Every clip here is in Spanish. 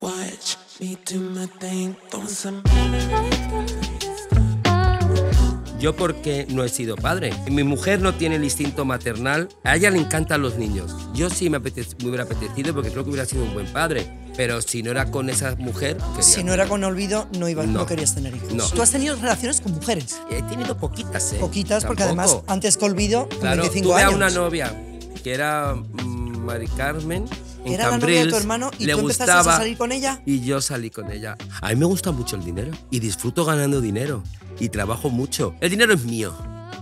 me Yo porque no he sido padre. Mi mujer no tiene el instinto maternal. A ella le encantan los niños. Yo sí me, hubiera apetecido porque creo que hubiera sido un buen padre. Pero si no era con esa mujer... Si no era con olvido, no, iba, no. querías tener hijos. No. ¿Tú has tenido relaciones con mujeres? He tenido poquitas, ¿eh? Poquitas, porque además antes que olvido, con claro, tuve una novia que era mm, Mari Carmen era la novia de tu hermano y le tú empezaste a salir con ella. Y yo salí con ella. A mí me gusta mucho el dinero y disfruto ganando dinero y trabajo mucho. El dinero es mío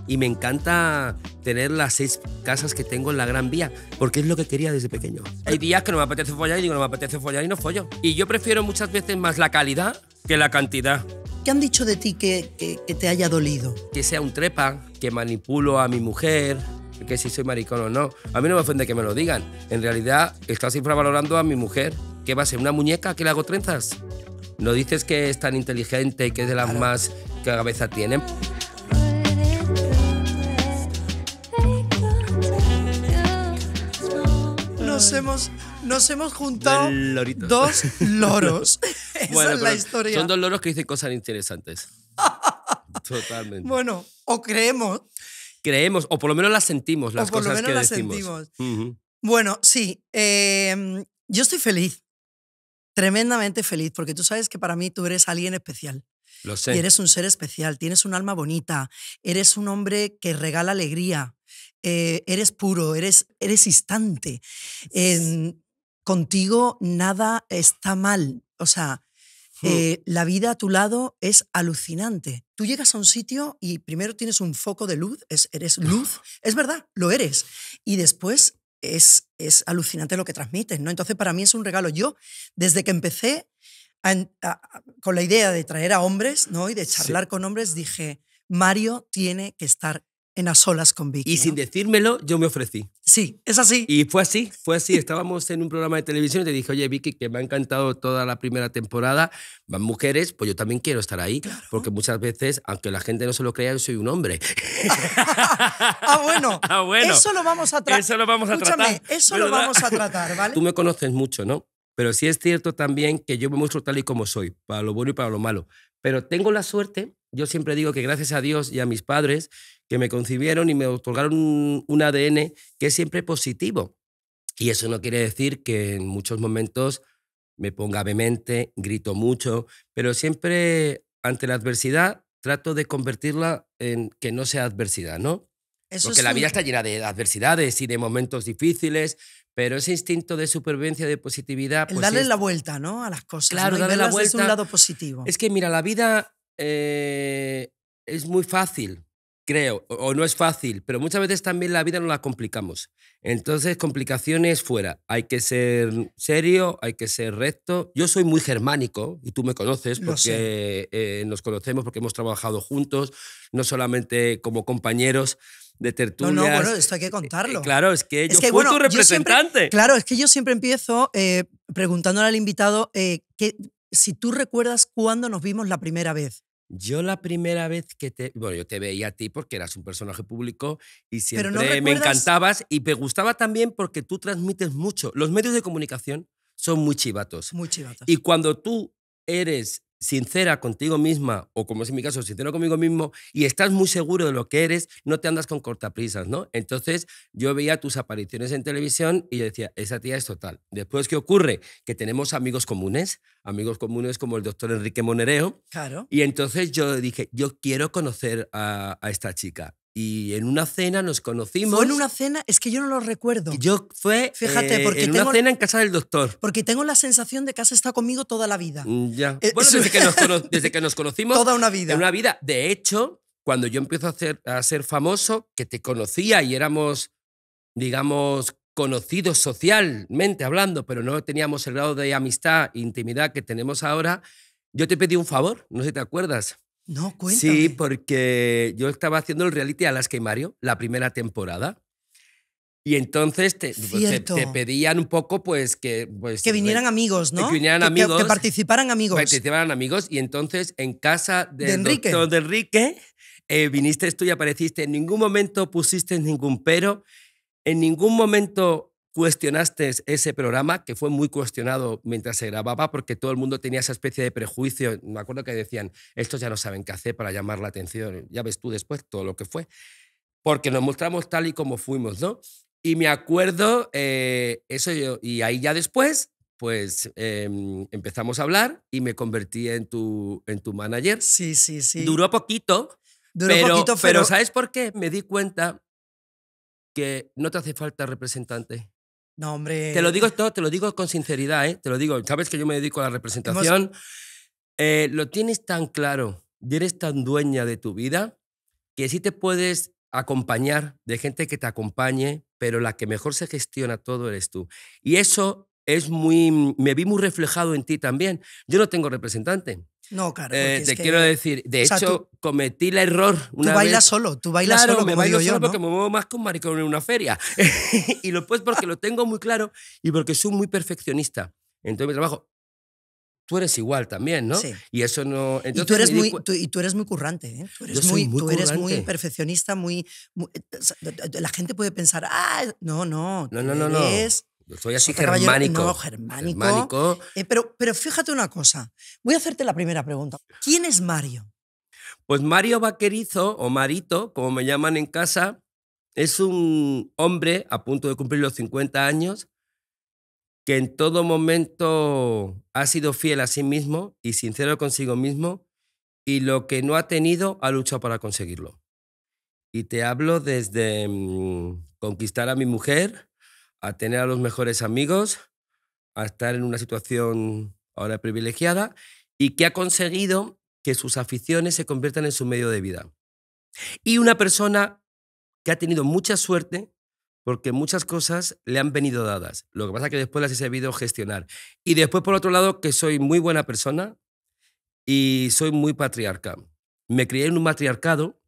y me encanta tener las seis casas que tengo en la Gran Vía, porque es lo que quería desde pequeño. Hay días que no me apetece follar y digo, no me apetece follar y no follo. Y yo prefiero muchas veces más la calidad que la cantidad. ¿Qué han dicho de ti que te haya dolido? Que sea un trepa, que manipulo a mi mujer, que si soy maricón o no. A mí no me ofende que me lo digan. En realidad, estás infravalorando a mi mujer. ¿Qué va a ser? ¿Una muñeca que le hago trenzas? No dices que es tan inteligente y que es de las más que cabeza tiene. Nos hemos, nos hemos juntado dos loros. Esa es la historia. Son dos loros que dicen cosas interesantes. Totalmente. Bueno, o creemos creemos, o por lo menos las sentimos, las cosas que Sentimos. Bueno, sí, em, yo estoy feliz, tremendamente feliz, porque tú sabes que para mí tú eres alguien especial. Lo sé. eres un ser especial, tienes un alma bonita, eres un hombre que regala alegría, eh, eres puro, eres, eres instante. contigo nada está mal. O sea, Mm. Eh, la vida a tu lado es alucinante. Tú llegas a un sitio y primero tienes un foco de luz, es, eres luz, es verdad, lo eres. Y después es, es alucinante lo que transmites, ¿no? Entonces para mí es un regalo. Yo, desde que empecé con la idea de traer a hombres, ¿no? Y de charlar con hombres, dije, Mario tiene que estar en A Solas con Vicky. Y sin decírmelo, yo me ofrecí. Sí, es así. Y fue así, fue así. Estábamos en un programa de televisión y te dije, oye, Vicky, que me ha encantado toda la primera temporada, van mujeres, pues yo también quiero estar ahí, porque muchas veces, aunque la gente no se lo crea, yo soy un hombre. ah, bueno, ah, bueno. Eso lo vamos a tratar. Eso lo vamos a tratar. Eso lo vamos a tratar, ¿vale? Tú me conoces mucho, ¿no? Pero sí es cierto también que yo me muestro tal y como soy, para lo bueno y para lo malo. Pero tengo la suerte yo siempre digo que gracias a Dios y a mis padres que me concibieron y me otorgaron un, ADN que es siempre positivo. Y eso no quiere decir que en muchos momentos me ponga vehemente, grito mucho, pero siempre ante la adversidad trato de convertirla en que no sea adversidad, ¿no? Porque la vida está llena de adversidades y de momentos difíciles, pero ese instinto de supervivencia, de positividad. Pues darle la vuelta, ¿no? A las cosas. Claro, darle la vuelta. Es un lado positivo. Es que, mira, la vida eh, es muy fácil, creo, o, no es fácil, pero muchas veces también la vida nos la complicamos. Entonces, complicaciones fuera. Hay que ser serio, hay que ser recto. Yo soy muy germánico y tú me conoces porque eh, nos conocemos, porque hemos trabajado juntos, no solamente como compañeros de tertulias. No, no, bueno, esto hay que eh, contarlo. claro, es que yo es tu representante. claro, es que yo siempre empiezo preguntándole al invitado que, si tú recuerdas cuándo nos vimos la primera vez. Yo la primera vez que te... Bueno, yo te veía a ti porque eras un personaje público y siempre me encantabas y me gustaba también porque tú transmites mucho. Los medios de comunicación son muy chivatos. Muy chivatos. Y cuando tú eres sincera contigo misma, o como es en mi caso, sincero conmigo mismo, y estás muy seguro de lo que eres, no te andas con cortaprisas, ¿no? Entonces yo veía tus apariciones en televisión y yo decía, esa tía es total. Después, ¿qué ocurre? Que tenemos amigos comunes, amigos comunes como el doctor Enrique Monereo. Claro. Y entonces yo dije, yo quiero conocer a, a esta chica y en una cena nos conocimos. ¿Fue en una cena? Es que yo no lo recuerdo. Yo fue Fíjate, eh, porque en una cena en casa del doctor. Porque tengo la sensación de que has estado conmigo toda la vida. Mm, ya. Eh, bueno, desde que, nos, conocimos. Toda una vida. De hecho, cuando yo empiezo a, hacer, a ser famoso, que te conocía y éramos, digamos, conocidos socialmente hablando, pero no teníamos el grado de amistad e intimidad que tenemos ahora, yo te pedí un favor, no sé si te acuerdas. No, Sí, porque yo estaba haciendo el reality Alaska y Mario, la primera temporada. Y entonces te, pues, pedían un poco pues que... Pues, que vinieran amigos, ¿no? Que vinieran amigos. Que, participaran amigos. Participaran amigos. Y entonces en casa de, Enrique, Enrique eh, viniste tú y apareciste. En ningún momento pusiste ningún pero. En ningún momento cuestionaste ese programa que fue muy cuestionado mientras se grababa porque todo el mundo tenía esa especie de prejuicio. Me acuerdo que decían, estos ya no saben qué hacer para llamar la atención. Ya ves tú después todo lo que fue. Porque nos mostramos tal y como fuimos, ¿no? Y me acuerdo eh, eso yo, y ahí ya después, pues em, empezamos a hablar y me convertí en tu, en tu manager. Sí, sí, sí. Duró poquito. Duró poquito, pero ¿sabes por qué? Me di cuenta que no te hace falta representante. Te lo digo, todo te lo digo con sinceridad, ¿eh? Te lo digo. Sabes que yo me dedico a la representación. Eh, lo tienes tan claro eres tan dueña de tu vida que sí te puedes acompañar de gente que te acompañe, pero la que mejor se gestiona todo eres tú. Y eso es muy. Me vi muy reflejado en ti también. Yo no tengo representante. No, claro. Eh, te quiero decir, de hecho, cometí el error. Una tú bailas solo, tú bailas solo. me bailo solo yo, porque me muevo más con maricón en una feria. y lo pues porque lo tengo muy claro y porque soy muy perfeccionista. Entonces mi trabajo. Tú eres igual también, ¿no? Sí. Y eso no. Entonces, y, tú eres muy, y tú eres muy currante, ¿eh? Tú eres, muy, tú eres muy perfeccionista, muy, eh, La gente puede pensar, ah, no, no. No, no, no. Eres... no yo soy así germánico. Eh, pero, pero fíjate una cosa. Voy a hacerte la primera pregunta. ¿Quién es Mario? Pues Mario Vaquerizo, o Marito, como me llaman en casa, es un hombre a punto de cumplir los 50 años que en todo momento ha sido fiel a sí mismo y sincero consigo mismo y lo que no ha tenido ha luchado para conseguirlo. Y te hablo desde mm, conquistar a mi mujer, a tener a los mejores amigos, a estar en una situación ahora privilegiada y que ha conseguido que sus aficiones se conviertan en su medio de vida. Y una persona que ha tenido mucha suerte porque muchas cosas le han venido dadas. Lo que pasa es que después las he sabido gestionar. Y después, por otro lado, que soy muy buena persona y soy muy patriarca. Me crié en un matriarcado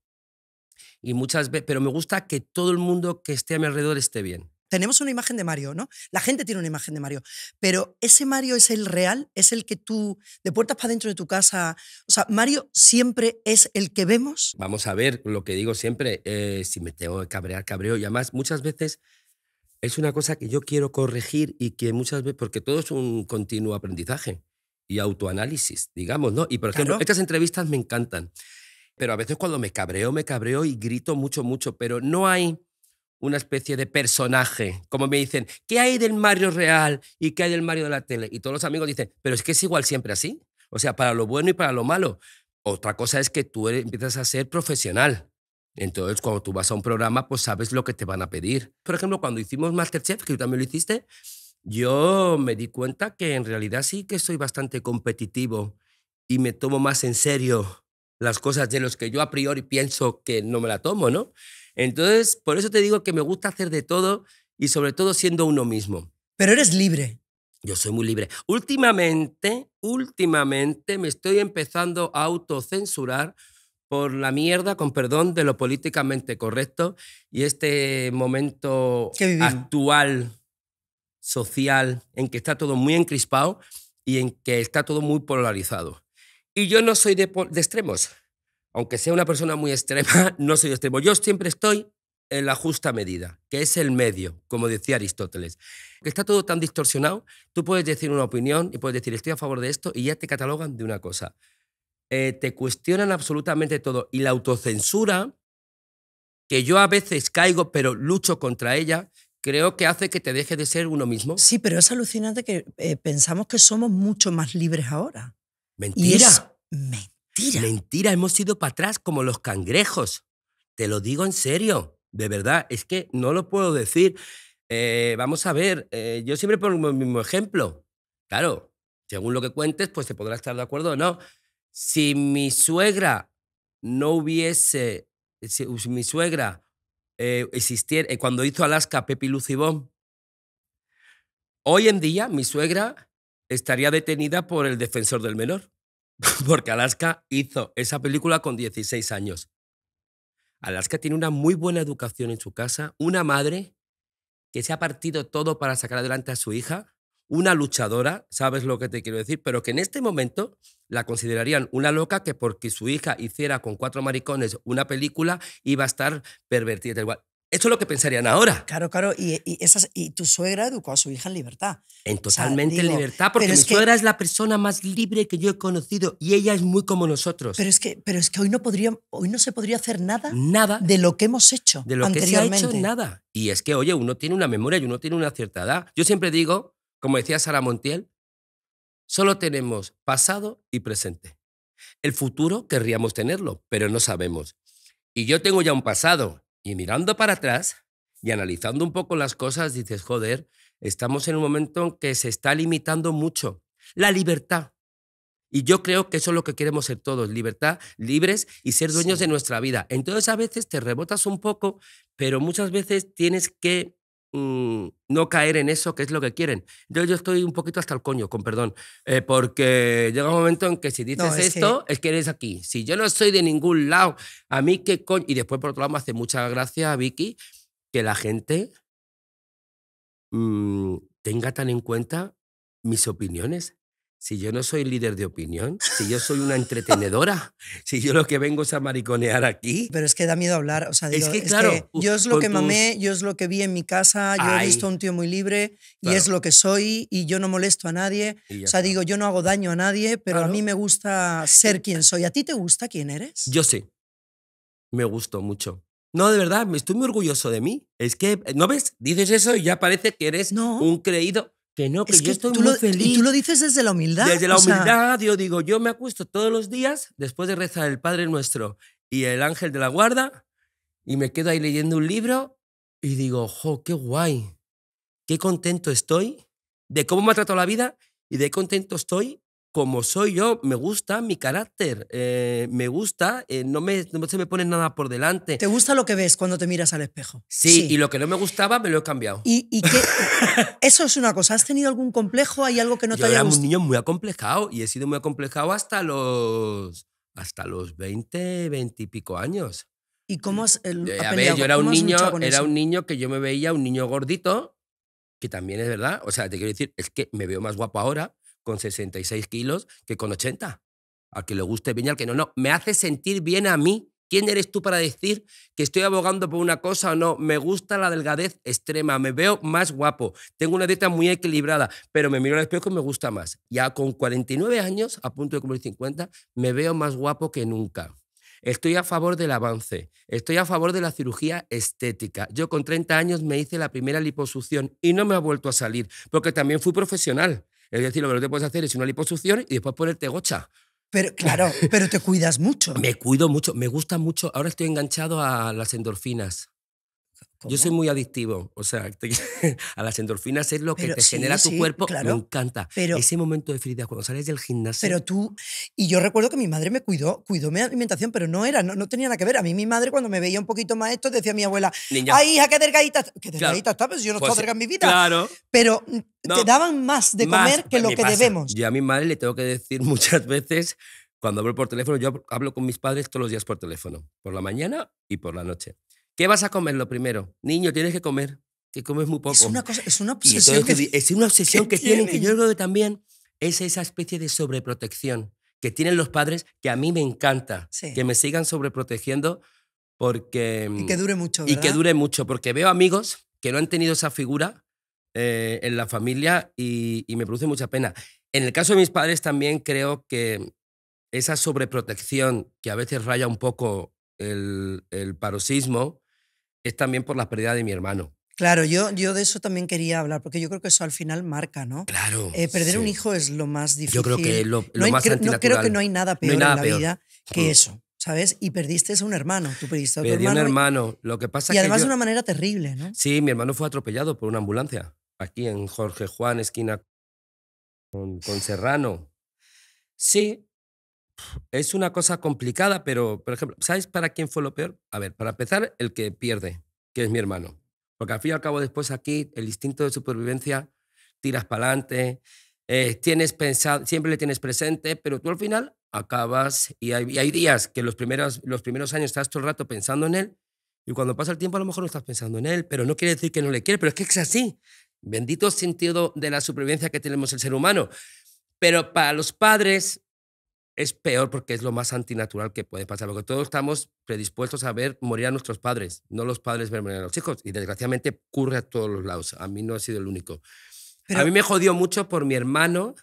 y muchas veces, pero me gusta que todo el mundo que esté a mi alrededor esté bien tenemos una imagen de Mario, ¿no? La gente tiene una imagen de Mario, pero ese Mario es el real, es el que tú, de puertas para dentro de tu casa, o sea, Mario siempre es el que vemos. Vamos a ver, lo que digo siempre, eh, si me tengo que cabrear, cabreo, y además muchas veces es una cosa que yo quiero corregir y que muchas veces, porque todo es un continuo aprendizaje y autoanálisis, digamos, ¿no? Y por ejemplo, estas entrevistas me encantan, pero a veces cuando me cabreo, me cabreo y grito mucho, mucho, pero no hay una especie de personaje. Como me dicen, ¿qué hay del Mario real y qué hay del Mario de la tele? Y todos los amigos dicen, pero es que es igual siempre así. O sea, para lo bueno y para lo malo. Otra cosa es que tú empiezas a ser profesional. Entonces, cuando tú vas a un programa, pues sabes lo que te van a pedir. Por ejemplo, cuando hicimos Masterchef, que tú también lo hiciste, yo me di cuenta que en realidad sí que soy bastante competitivo y me tomo más en serio las cosas de los que yo a priori pienso que no me la tomo, ¿no? Entonces, por eso te digo que me gusta hacer de todo y sobre todo siendo uno mismo. Pero eres libre. Yo soy muy libre. Últimamente, últimamente me estoy empezando a autocensurar por la mierda, con perdón, de lo políticamente correcto y este momento actual, social, en que está todo muy encrispado y en que está todo muy polarizado. Y yo no soy de, de extremos aunque sea una persona muy extrema, no soy extremo. Yo siempre estoy en la justa medida, que es el medio, como decía Aristóteles. Que está todo tan distorsionado, tú puedes decir una opinión y puedes decir estoy a favor de esto y ya te catalogan de una cosa. Eh, te cuestionan absolutamente todo y la autocensura, que yo a veces caigo pero lucho contra ella, creo que hace que te deje de ser uno mismo. Sí, pero es alucinante que eh, pensamos que somos mucho más libres ahora. Mentira. Y mentira. Mentira. hemos ido para atrás como los cangrejos. Te lo digo en serio. De verdad, es que no lo puedo decir. Eh, vamos a ver, eh, yo siempre pongo el mismo ejemplo. Claro, según lo que cuentes, pues te podrás estar de acuerdo o no. Si mi suegra no hubiese, si mi suegra eh, existiera, cuando hizo Alaska Pepi Lucibón, hoy en día mi suegra estaría detenida por el defensor del menor. porque Alaska hizo esa película con 16 años. Alaska tiene una muy buena educación en su casa, una madre que se ha partido todo para sacar adelante a su hija, una luchadora, sabes lo que te quiero decir, pero que en este momento la considerarían una loca que porque su hija hiciera con cuatro maricones una película iba a estar pervertida. Eso es lo que pensarían ahora. Claro, claro. Y, y, esas, y tu suegra educó a su hija en libertad. En totalmente en libertad, porque mi suegra es la persona más libre que yo he conocido y ella es muy como nosotros. Pero es que, pero es que hoy, no podría, hoy no se podría hacer nada, nada de lo que hemos hecho. De lo que se ha hecho, nada. Y es que, oye, uno tiene una memoria y uno tiene una cierta edad. Yo siempre digo, como decía Sara Montiel, solo tenemos pasado y presente. El futuro querríamos tenerlo, pero no sabemos. Y yo tengo ya un pasado y mirando para atrás y analizando un poco las cosas, dices, joder, estamos en un momento en que se está limitando mucho la libertad. Y yo creo que eso es lo que queremos ser todos, libertad, libres y ser dueños de nuestra vida. Entonces a veces te rebotas un poco, pero muchas veces tienes que Mm, no caer en eso, que es lo que quieren. Yo, yo estoy un poquito hasta el coño, con perdón, eh, porque llega un momento en que si dices esto, es que eres aquí. Si yo no soy de ningún lado, a mí qué coño. Y después, por otro lado, me hace mucha gracia, Vicky, que la gente mm, tenga tan en cuenta mis opiniones. Si yo no soy líder de opinión, si yo soy una entretenedora, si yo lo que vengo es a mariconear aquí. Pero es que da miedo hablar. O sea, es que, claro, yo es lo que mamé, yo es lo que vi en mi casa, yo he visto a un tío muy libre y es lo que soy y yo no molesto a nadie. O sea, digo, yo no hago daño a nadie, pero a mí me gusta ser eh, quien soy. ¿A ti te gusta quién eres? Yo sí. Me gustó mucho. No, de verdad, estoy muy orgulloso de mí. Es que, ¿no ves? Dices eso y ya parece que eres un creído. Que no, que estoy muy feliz. Y tú lo dices desde la humildad. Desde la humildad, yo digo, yo me acuesto todos los días después de rezar el Padre Nuestro y el Ángel de la Guarda y me quedo ahí leyendo un libro y digo, jo, qué guay, qué contento estoy de cómo me ha tratado la vida y de contento estoy como soy yo, me gusta mi carácter, eh, me gusta, eh, no, me, se me pone nada por delante. ¿Te gusta lo que ves cuando te miras al espejo? Sí, y lo que no me gustaba me lo he cambiado. ¿Y, qué? Eso es una cosa, ¿has tenido algún complejo? ¿Hay algo que no te haya gustado? Yo era un niño muy acomplejado y he sido muy acomplejado hasta los, hasta los 20, 20 y pico años. ¿Y cómo has el, eh, A ver, yo era, un niño, era un niño que yo me veía un niño gordito, que también es verdad, o sea, te quiero decir, es que me veo más guapo ahora, con 66 kilos que con 80. Al que le guste bien al que no, no. Me hace sentir bien a mí. ¿Quién eres tú para decir que estoy abogando por una cosa o no? Me gusta la delgadez extrema, me veo más guapo, tengo una dieta muy equilibrada, pero me miro al espejo y me gusta más. Ya con 49 años, a punto de cumplir 50, me veo más guapo que nunca. Estoy a favor del avance, estoy a favor de la cirugía estética. Yo con 30 años me hice la primera liposucción y no me ha vuelto a salir, porque también fui profesional. Es decir, lo que no te puedes hacer es una liposucción y después ponerte gocha. Pero claro, pero te cuidas mucho. me cuido mucho, me gusta mucho. Ahora estoy enganchado a las endorfinas. Yo soy muy adictivo, o sea, a las endorfinas es lo que te genera tu cuerpo, me encanta. Pero, Ese momento de felicidad cuando sales del gimnasio. Pero tú, y yo recuerdo que mi madre me cuidó, cuidó mi alimentación, pero no era, no, tenía nada que ver. A mí mi madre cuando me veía un poquito más esto decía a mi abuela, ay hija, qué delgadita, qué delgadita estás? pero yo no pues, estoy delgada en mi vida. Claro. Pero te daban más de comer que lo que debemos. Yo a mi madre le tengo que decir muchas veces cuando hablo por teléfono, yo hablo con mis padres todos los días por teléfono, por la mañana y por la noche. ¿Qué vas a comer lo primero? Niño, tienes que comer, que comes muy poco. Es una, obsesión. que, tienen, que yo creo que también es esa especie de sobreprotección que tienen los padres, que a mí me encanta, que me sigan sobreprotegiendo porque... Mm, y que dure mucho. ¿verdad? Y que dure mucho, porque veo amigos que no han tenido esa figura eh, en la familia y, me produce mucha pena. En el caso de mis padres también creo que esa sobreprotección que a veces raya un poco el, el paroxismo, es también por la pérdida de mi hermano. Claro, yo, yo de eso también quería hablar, porque yo creo que eso al final marca, ¿no? Claro. Eh, perder un hijo es lo más difícil. Yo creo que lo, lo más No creo que no hay nada peor en la vida que mm. eso, ¿sabes? Y perdiste a un hermano, tú perdiste a hermano. Perdí un hermano, lo que pasa Y además de una manera terrible, ¿no? Sí, mi hermano fue atropellado por una ambulancia, aquí en Jorge Juan, esquina con, con Serrano. Sí, es una cosa complicada, pero, por ejemplo, ¿sabes para quién fue lo peor? A ver, para empezar, el que pierde, que es mi hermano. Porque al fin y al cabo, después aquí, el instinto de supervivencia, tiras para adelante, eh, tienes pensado, siempre le tienes presente, pero tú al final acabas y hay, días que los primeros, los primeros años estás todo el rato pensando en él y cuando pasa el tiempo a lo mejor no estás pensando en él, pero no quiere decir que no le quiere, pero es que es así. Bendito sentido de la supervivencia que tenemos el ser humano. Pero para los padres es peor porque es lo más antinatural que puede pasar, porque todos estamos predispuestos a ver morir a nuestros padres, no los padres ver morir a los hijos, y desgraciadamente ocurre a todos los lados. A mí no ha sido el único. a mí me jodió mucho por mi hermano.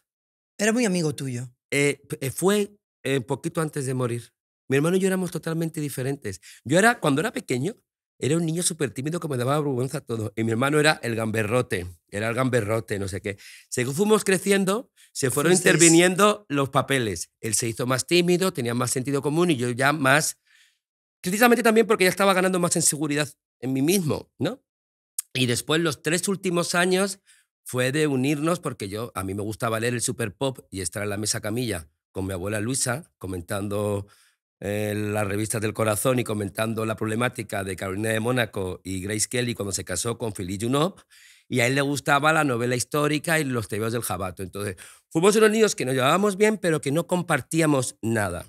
Era muy amigo tuyo. Eh, eh, fue un eh, poquito antes de morir. Mi hermano y yo éramos totalmente diferentes. Yo era, cuando era pequeño, era un niño súper tímido que me daba vergüenza todo. Y mi hermano era el gamberrote, era el gamberrote, no sé qué. Según fuimos creciendo, se fueron interviniendo los papeles. Él se hizo más tímido, tenía más sentido común y yo ya más... Precisamente también porque ya estaba ganando más en seguridad en mí mismo, ¿no? Y después los tres últimos años fue de unirnos porque yo, a mí me gustaba leer el super pop y estar en la mesa camilla con mi abuela Luisa comentando en eh, las revistas del corazón y comentando la problemática de Carolina de Mónaco y Grace Kelly cuando se casó con Philippe Junop, Y a él le gustaba la novela histórica y los tebeos del jabato. Entonces, fuimos unos niños que nos llevábamos bien, pero que no compartíamos nada.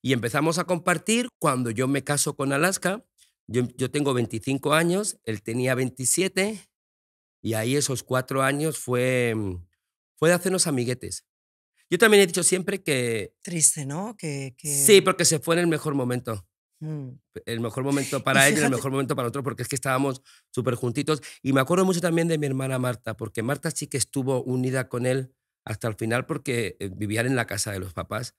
Y empezamos a compartir cuando yo me caso con Alaska. Yo, yo tengo 25 años, él tenía 27. Y ahí esos cuatro años fue, fue de hacernos amiguetes. Yo también he dicho siempre que... Triste, ¿no? Que, Sí, porque se fue en el mejor momento. Mm. El mejor momento para y el mejor momento para otro, porque es que estábamos súper juntitos. Y me acuerdo mucho también de mi hermana Marta, porque Marta sí que estuvo unida con él hasta el final porque eh, vivían en la casa de los papás.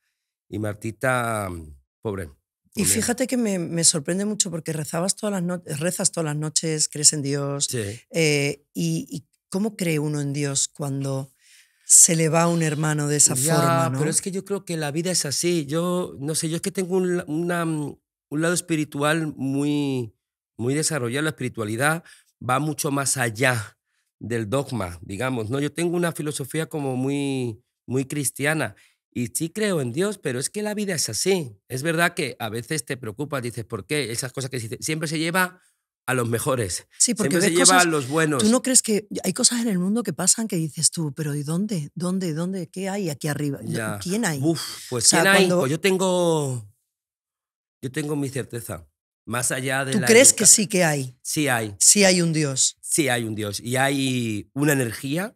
Y Martita, mm, pobre, y fíjate que me, me, sorprende mucho porque rezabas todas las noches, rezas todas las noches, crees en Dios. Sí. Eh, y, y, cómo cree uno en Dios cuando se le va a un hermano de esa forma. ¿no? Pero es que yo creo que la vida es así. Yo, no sé, yo es que tengo un, una, mm, un lado espiritual muy, muy desarrollado. La espiritualidad va mucho más allá del dogma, digamos. No, yo tengo una filosofía como muy, muy cristiana. Y sí creo en Dios, pero es que la vida es así. Es verdad que a veces te preocupas, dices, ¿por qué? Esas cosas que siempre se lleva a los mejores. Sí, porque se lleva a los buenos. ¿Tú no crees que hay cosas en el mundo que pasan que dices tú, pero ¿y dónde? ¿Dónde? ¿Dónde? ¿Qué hay aquí arriba? ¿Quién hay? Uf, pues, pues yo tengo. Yo tengo mi certeza. Más allá de ¿Tú crees que sí que hay? Sí hay. Sí hay un Dios. Sí hay un Dios. Y hay una energía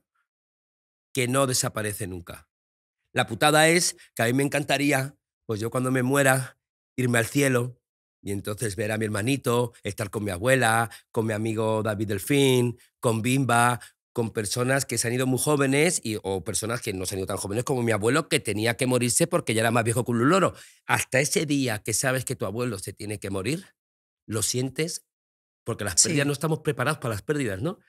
que no desaparece nunca. La putada es que a mí me encantaría, pues yo cuando me muera, irme al cielo y entonces ver a mi hermanito, estar con mi abuela, con mi amigo David Delfín, con Bimba, con personas que se han ido muy jóvenes y, o personas que no se han ido tan jóvenes como mi abuelo que tenía que morirse porque ya era más viejo que un loro. Hasta ese día que sabes que tu abuelo se tiene que morir, lo sientes porque las pérdidas no estamos preparados para las pérdidas, ¿no?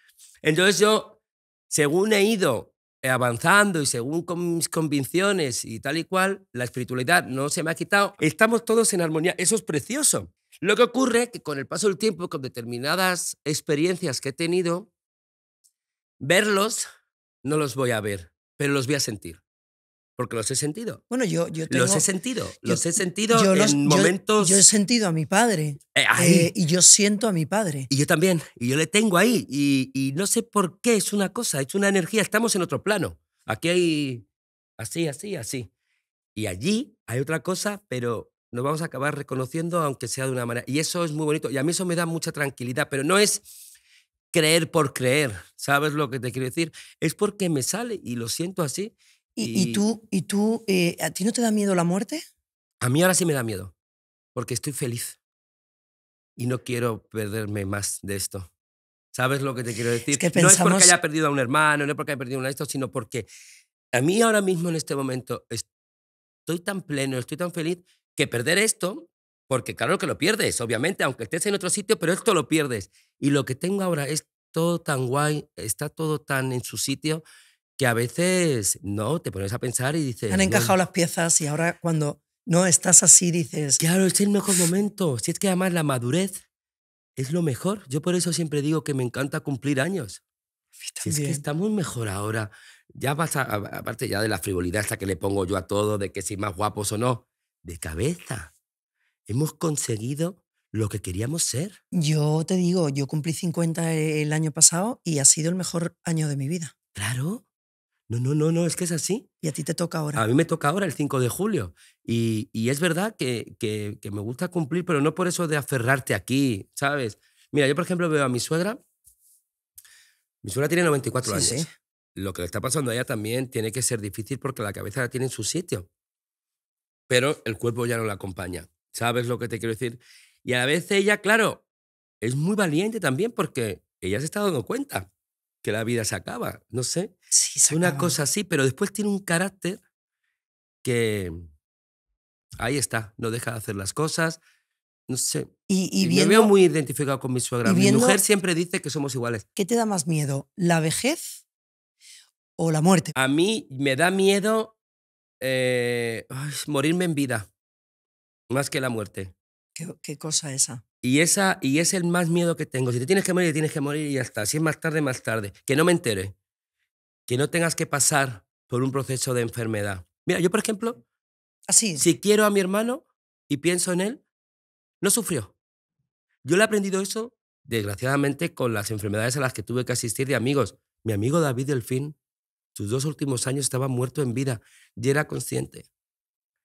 Entonces yo, según he ido eh, avanzando y según con mis convicciones y tal y cual, la espiritualidad no se me ha quitado. Estamos todos en armonía, eso es precioso. Lo que ocurre que con el paso del tiempo, con determinadas experiencias que he tenido, verlos no los voy a ver, pero los voy a sentir. Porque los he sentido. Bueno, yo, yo tengo, Los he sentido. los he sentido en momentos. Yo, he sentido a mi padre. Eh, eh, y yo siento a mi padre. Y yo también. Y yo le tengo ahí. Y, y, no sé por qué. Es una cosa. Es una energía. Estamos en otro plano. Aquí hay. Así, así, así. Y allí hay otra cosa, pero nos vamos a acabar reconociendo, aunque sea de una manera. Y eso es muy bonito. Y a mí eso me da mucha tranquilidad. Pero no es creer por creer. ¿Sabes lo que te quiero decir? Es porque me sale y lo siento así ¿Y, tú, y tú eh, a ti no te da miedo la muerte? A mí ahora sí me da miedo, porque estoy feliz y no quiero perderme más de esto. ¿Sabes lo que te quiero decir? No es porque haya perdido a un hermano, no es porque haya perdido a esto, sino porque a mí ahora mismo en este momento estoy tan pleno, estoy tan feliz que perder esto, porque claro que lo pierdes, obviamente, aunque estés en otro sitio, pero esto lo pierdes. Y lo que tengo ahora es todo tan guay, está todo tan en su sitio que a veces no, te pones a pensar y dices... Han encajado las piezas y ahora cuando no estás así dices... Claro, es el mejor momento. Si es que además la madurez es lo mejor. Yo por eso siempre digo que me encanta cumplir años. Si es que estamos mejor ahora. Ya a... aparte ya de la frivolidad esta que le pongo yo a todo, de que si más guapos o no, de cabeza. Hemos conseguido lo que queríamos ser. Yo te digo, yo cumplí 50 el año pasado y ha sido el mejor año de mi vida. Claro. No, no, no, es que es así. Y a ti te toca ahora. A mí me toca ahora el 5 de julio. Y, es verdad que, que, me gusta cumplir, pero no por eso de aferrarte aquí, ¿sabes? Mira, yo por ejemplo veo a mi suegra. Mi suegra tiene 94 años. Lo que le está pasando a ella también tiene que ser difícil porque la cabeza la tiene en su sitio. Pero el cuerpo ya no la acompaña. ¿Sabes lo que te quiero decir? Y a la vez ella, claro, es muy valiente también porque ella se está dando cuenta que la vida se acaba, no sé. Sí, una cosa así, pero después tiene un carácter que ahí está, no deja de hacer las cosas, no sé. Y, me veo muy identificado con mi suegra. mi mujer siempre dice que somos iguales. ¿Qué te da más miedo, la vejez o la muerte? A mí me da miedo eh, morirme en vida, más que la muerte. Qué, cosa esa. Y, esa, y es el más miedo que tengo. Si te tienes que morir, te tienes que morir y ya está. Si es más tarde, más tarde. Que no me entere. Que no tengas que pasar por un proceso de enfermedad. Mira, yo, por ejemplo, Así. si quiero a mi hermano y pienso en él, no sufrió. Yo le he aprendido eso, desgraciadamente, con las enfermedades a las que tuve que asistir de amigos. Mi amigo David Delfín, sus dos últimos años estaba muerto en vida y era consciente.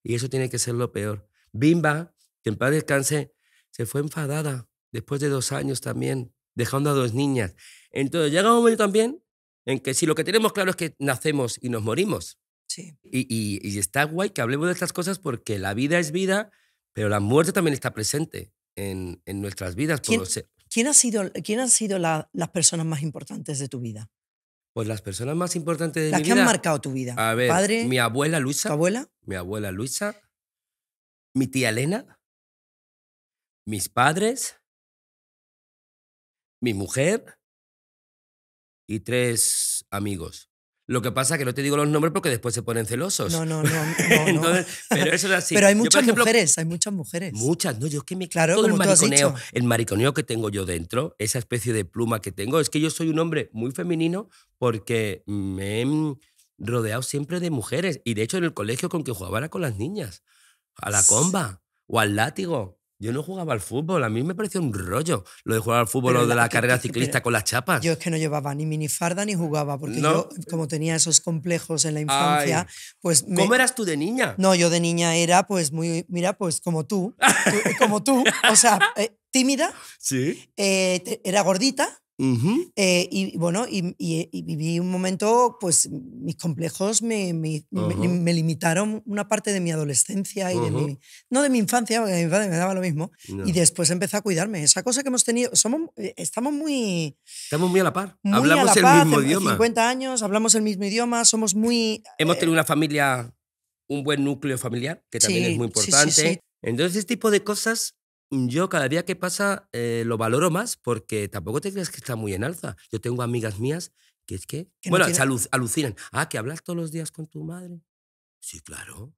Y eso tiene que ser lo peor. Bimba que en paz descanse, se fue enfadada después de dos años también, dejando a dos niñas. Entonces llega un momento también en que si lo que tenemos claro es que nacemos y nos morimos. Sí. Y, y, está guay que hablemos de estas cosas porque la vida es vida, pero la muerte también está presente en, en nuestras vidas. Por ¿Quién, ¿quién, ha sido, ¿Quién han sido las personas más importantes de tu vida? Pues las personas más importantes de mi vida. Las que han marcado tu vida. A ver, Padre, mi abuela Luisa. ¿Tu abuela? Mi abuela Luisa. Mi tía Elena mis padres, mi mujer y tres amigos. Lo que pasa es que no te digo los nombres porque después se ponen celosos. No, no, no. pero eso es así. Pero hay muchas mujeres, hay muchas mujeres. Muchas, no, yo es que me claro, todo el mariconeo, el mariconeo que tengo yo dentro, esa especie de pluma que tengo, es que yo soy un hombre muy femenino porque me he rodeado siempre de mujeres y de hecho en el colegio con que jugaba era con las niñas, a la comba o al látigo yo no jugaba al fútbol, a mí me parecía un rollo lo de jugar al fútbol o de la, carrera ciclista con las chapas. Yo es que no llevaba ni minifarda ni jugaba, porque yo, como tenía esos complejos en la infancia, pues... ¿Cómo eras tú de niña? No, yo de niña era pues muy, mira, pues como tú, como tú, o sea, eh, tímida, ¿Sí? Eh, era gordita, eh, y bueno, y, viví un momento, pues mis complejos me, me, limitaron una parte de mi adolescencia y de mi, no de mi infancia, porque mi padre me daba lo mismo. Y después empecé a cuidarme. Esa cosa que hemos tenido, somos, eh, estamos muy... Estamos muy a la par. hablamos el mismo idioma. 50 años, hablamos el mismo idioma, somos muy... Hemos eh, tenido una familia, un buen núcleo familiar, que también es muy importante. Entonces, este tipo de cosas yo cada día que pasa eh, lo valoro más porque tampoco te crees que está muy en alza. Yo tengo amigas mías que es que, bueno, se alucinan. Ah, que hablas todos los días con tu madre. Sí, claro.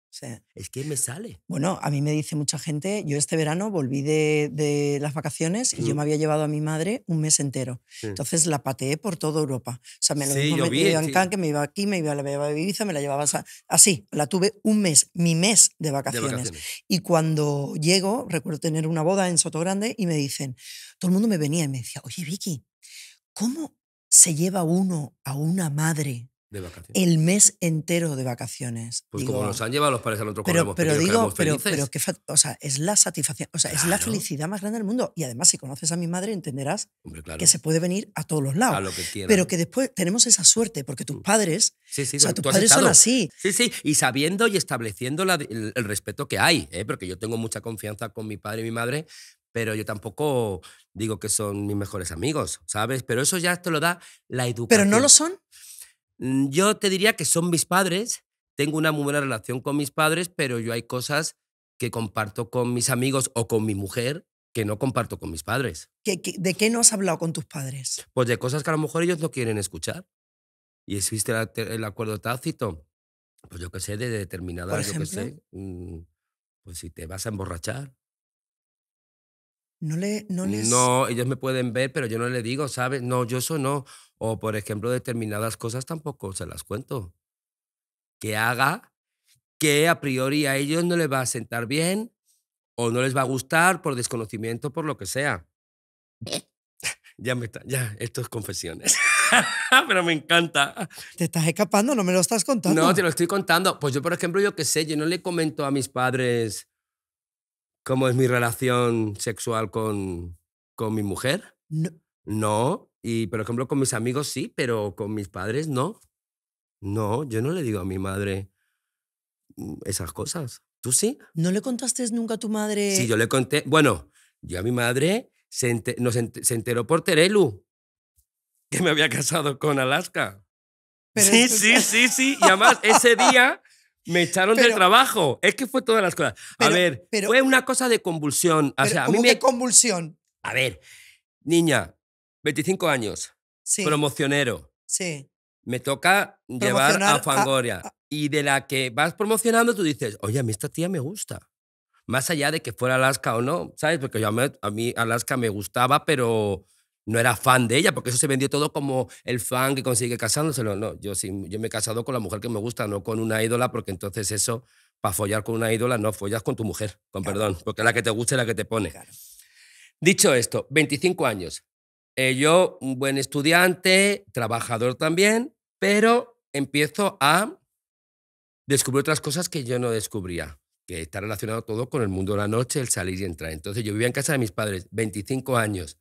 Es que me sale. Bueno, a mí me dice mucha gente, yo este verano volví de, las vacaciones y yo mm. me había llevado a mi madre un mes entero. Entonces la pateé por toda Europa. O sea, me lo sí, en que me iba aquí, me iba, la llevaba a me la llevaba así. La tuve un mes, mi mes de vacaciones. Y cuando llego, recuerdo tener una boda en Sotogrande y me dicen, todo el mundo me venía y me decía, oye Vicky, ¿cómo se lleva uno a una madre de vacaciones. El mes entero de vacaciones. Pues como nos han llevado los padres al otro pero, pero digo, pero, o sea, es la satisfacción, o sea, es la felicidad más grande del mundo. Y además, si conoces a mi madre, entenderás que se puede venir a todos los lados. A lo que pero que después tenemos esa suerte, porque tus mm. padres, sí, sí, tus padres son así. Sí, sí, y sabiendo y estableciendo el, respeto que hay, ¿eh? porque yo tengo mucha confianza con mi padre y mi madre, pero yo tampoco digo que son mis mejores amigos, ¿sabes? Pero eso ya te lo da la educación. Pero no lo son. Mm, yo te diría que son mis padres. Tengo una muy buena relación con mis padres, pero yo hay cosas que comparto con mis amigos o con mi mujer que no comparto con mis padres. de qué no has hablado con tus padres? Pues de cosas que a lo mejor ellos no quieren escuchar. Y existe el acuerdo tácito, pues yo qué sé, de determinada, mm, pues si te vas a emborrachar. No, le, no les... No, ellos me pueden ver, pero yo no le digo, ¿sabes? No, yo eso no. O, por ejemplo, determinadas cosas tampoco se las cuento. Que haga que a priori a ellos no les va a sentar bien o no les va a gustar por desconocimiento, por lo que sea. Eh. ya me está, ya, esto es confesiones. Pero me encanta. Te estás escapando, no me lo estás contando. No, te lo estoy contando. Pues yo, por ejemplo, yo qué sé, yo no le comento a mis padres cómo es mi relación sexual con, con mi mujer. No. no. Y, por ejemplo, con mis amigos sí, pero con mis padres no. No, yo no le digo a mi madre mm, esas cosas. ¿Tú sí? ¿No le contaste nunca a tu madre? Sí, yo le conté. Bueno, yo a mi madre se, se enteró por Terelu que me había casado con Alaska. sí, sí, sí, sí. Y además ese día me echaron del trabajo. Es que fue todas las cosas. a ver, fue una cosa de convulsión. O sea, a mí me... convulsión? A ver, niña, 25 años, promocionero. Sí. Me toca llevar a Fangoria. Y de la que vas promocionando, tú dices, oye, a mí esta tía me gusta. Más allá de que fuera Alaska o no, ¿sabes? Porque yo a, mí, Alaska me gustaba, pero no era fan de ella, porque eso se vendió todo como el fan que consigue casándoselo. No, yo, sí, yo me he casado con la mujer que me gusta, no con una ídola, porque entonces eso, para follar con una ídola, no follas con tu mujer, con perdón, porque la que te gusta es la que te pone. Dicho esto, 25 años, eh, yo, un buen estudiante, trabajador también, pero empiezo a descubrir otras cosas que yo no descubría, que está relacionado todo con el mundo de la noche, el salir y entrar. Entonces yo vivía en casa de mis padres, 25 años.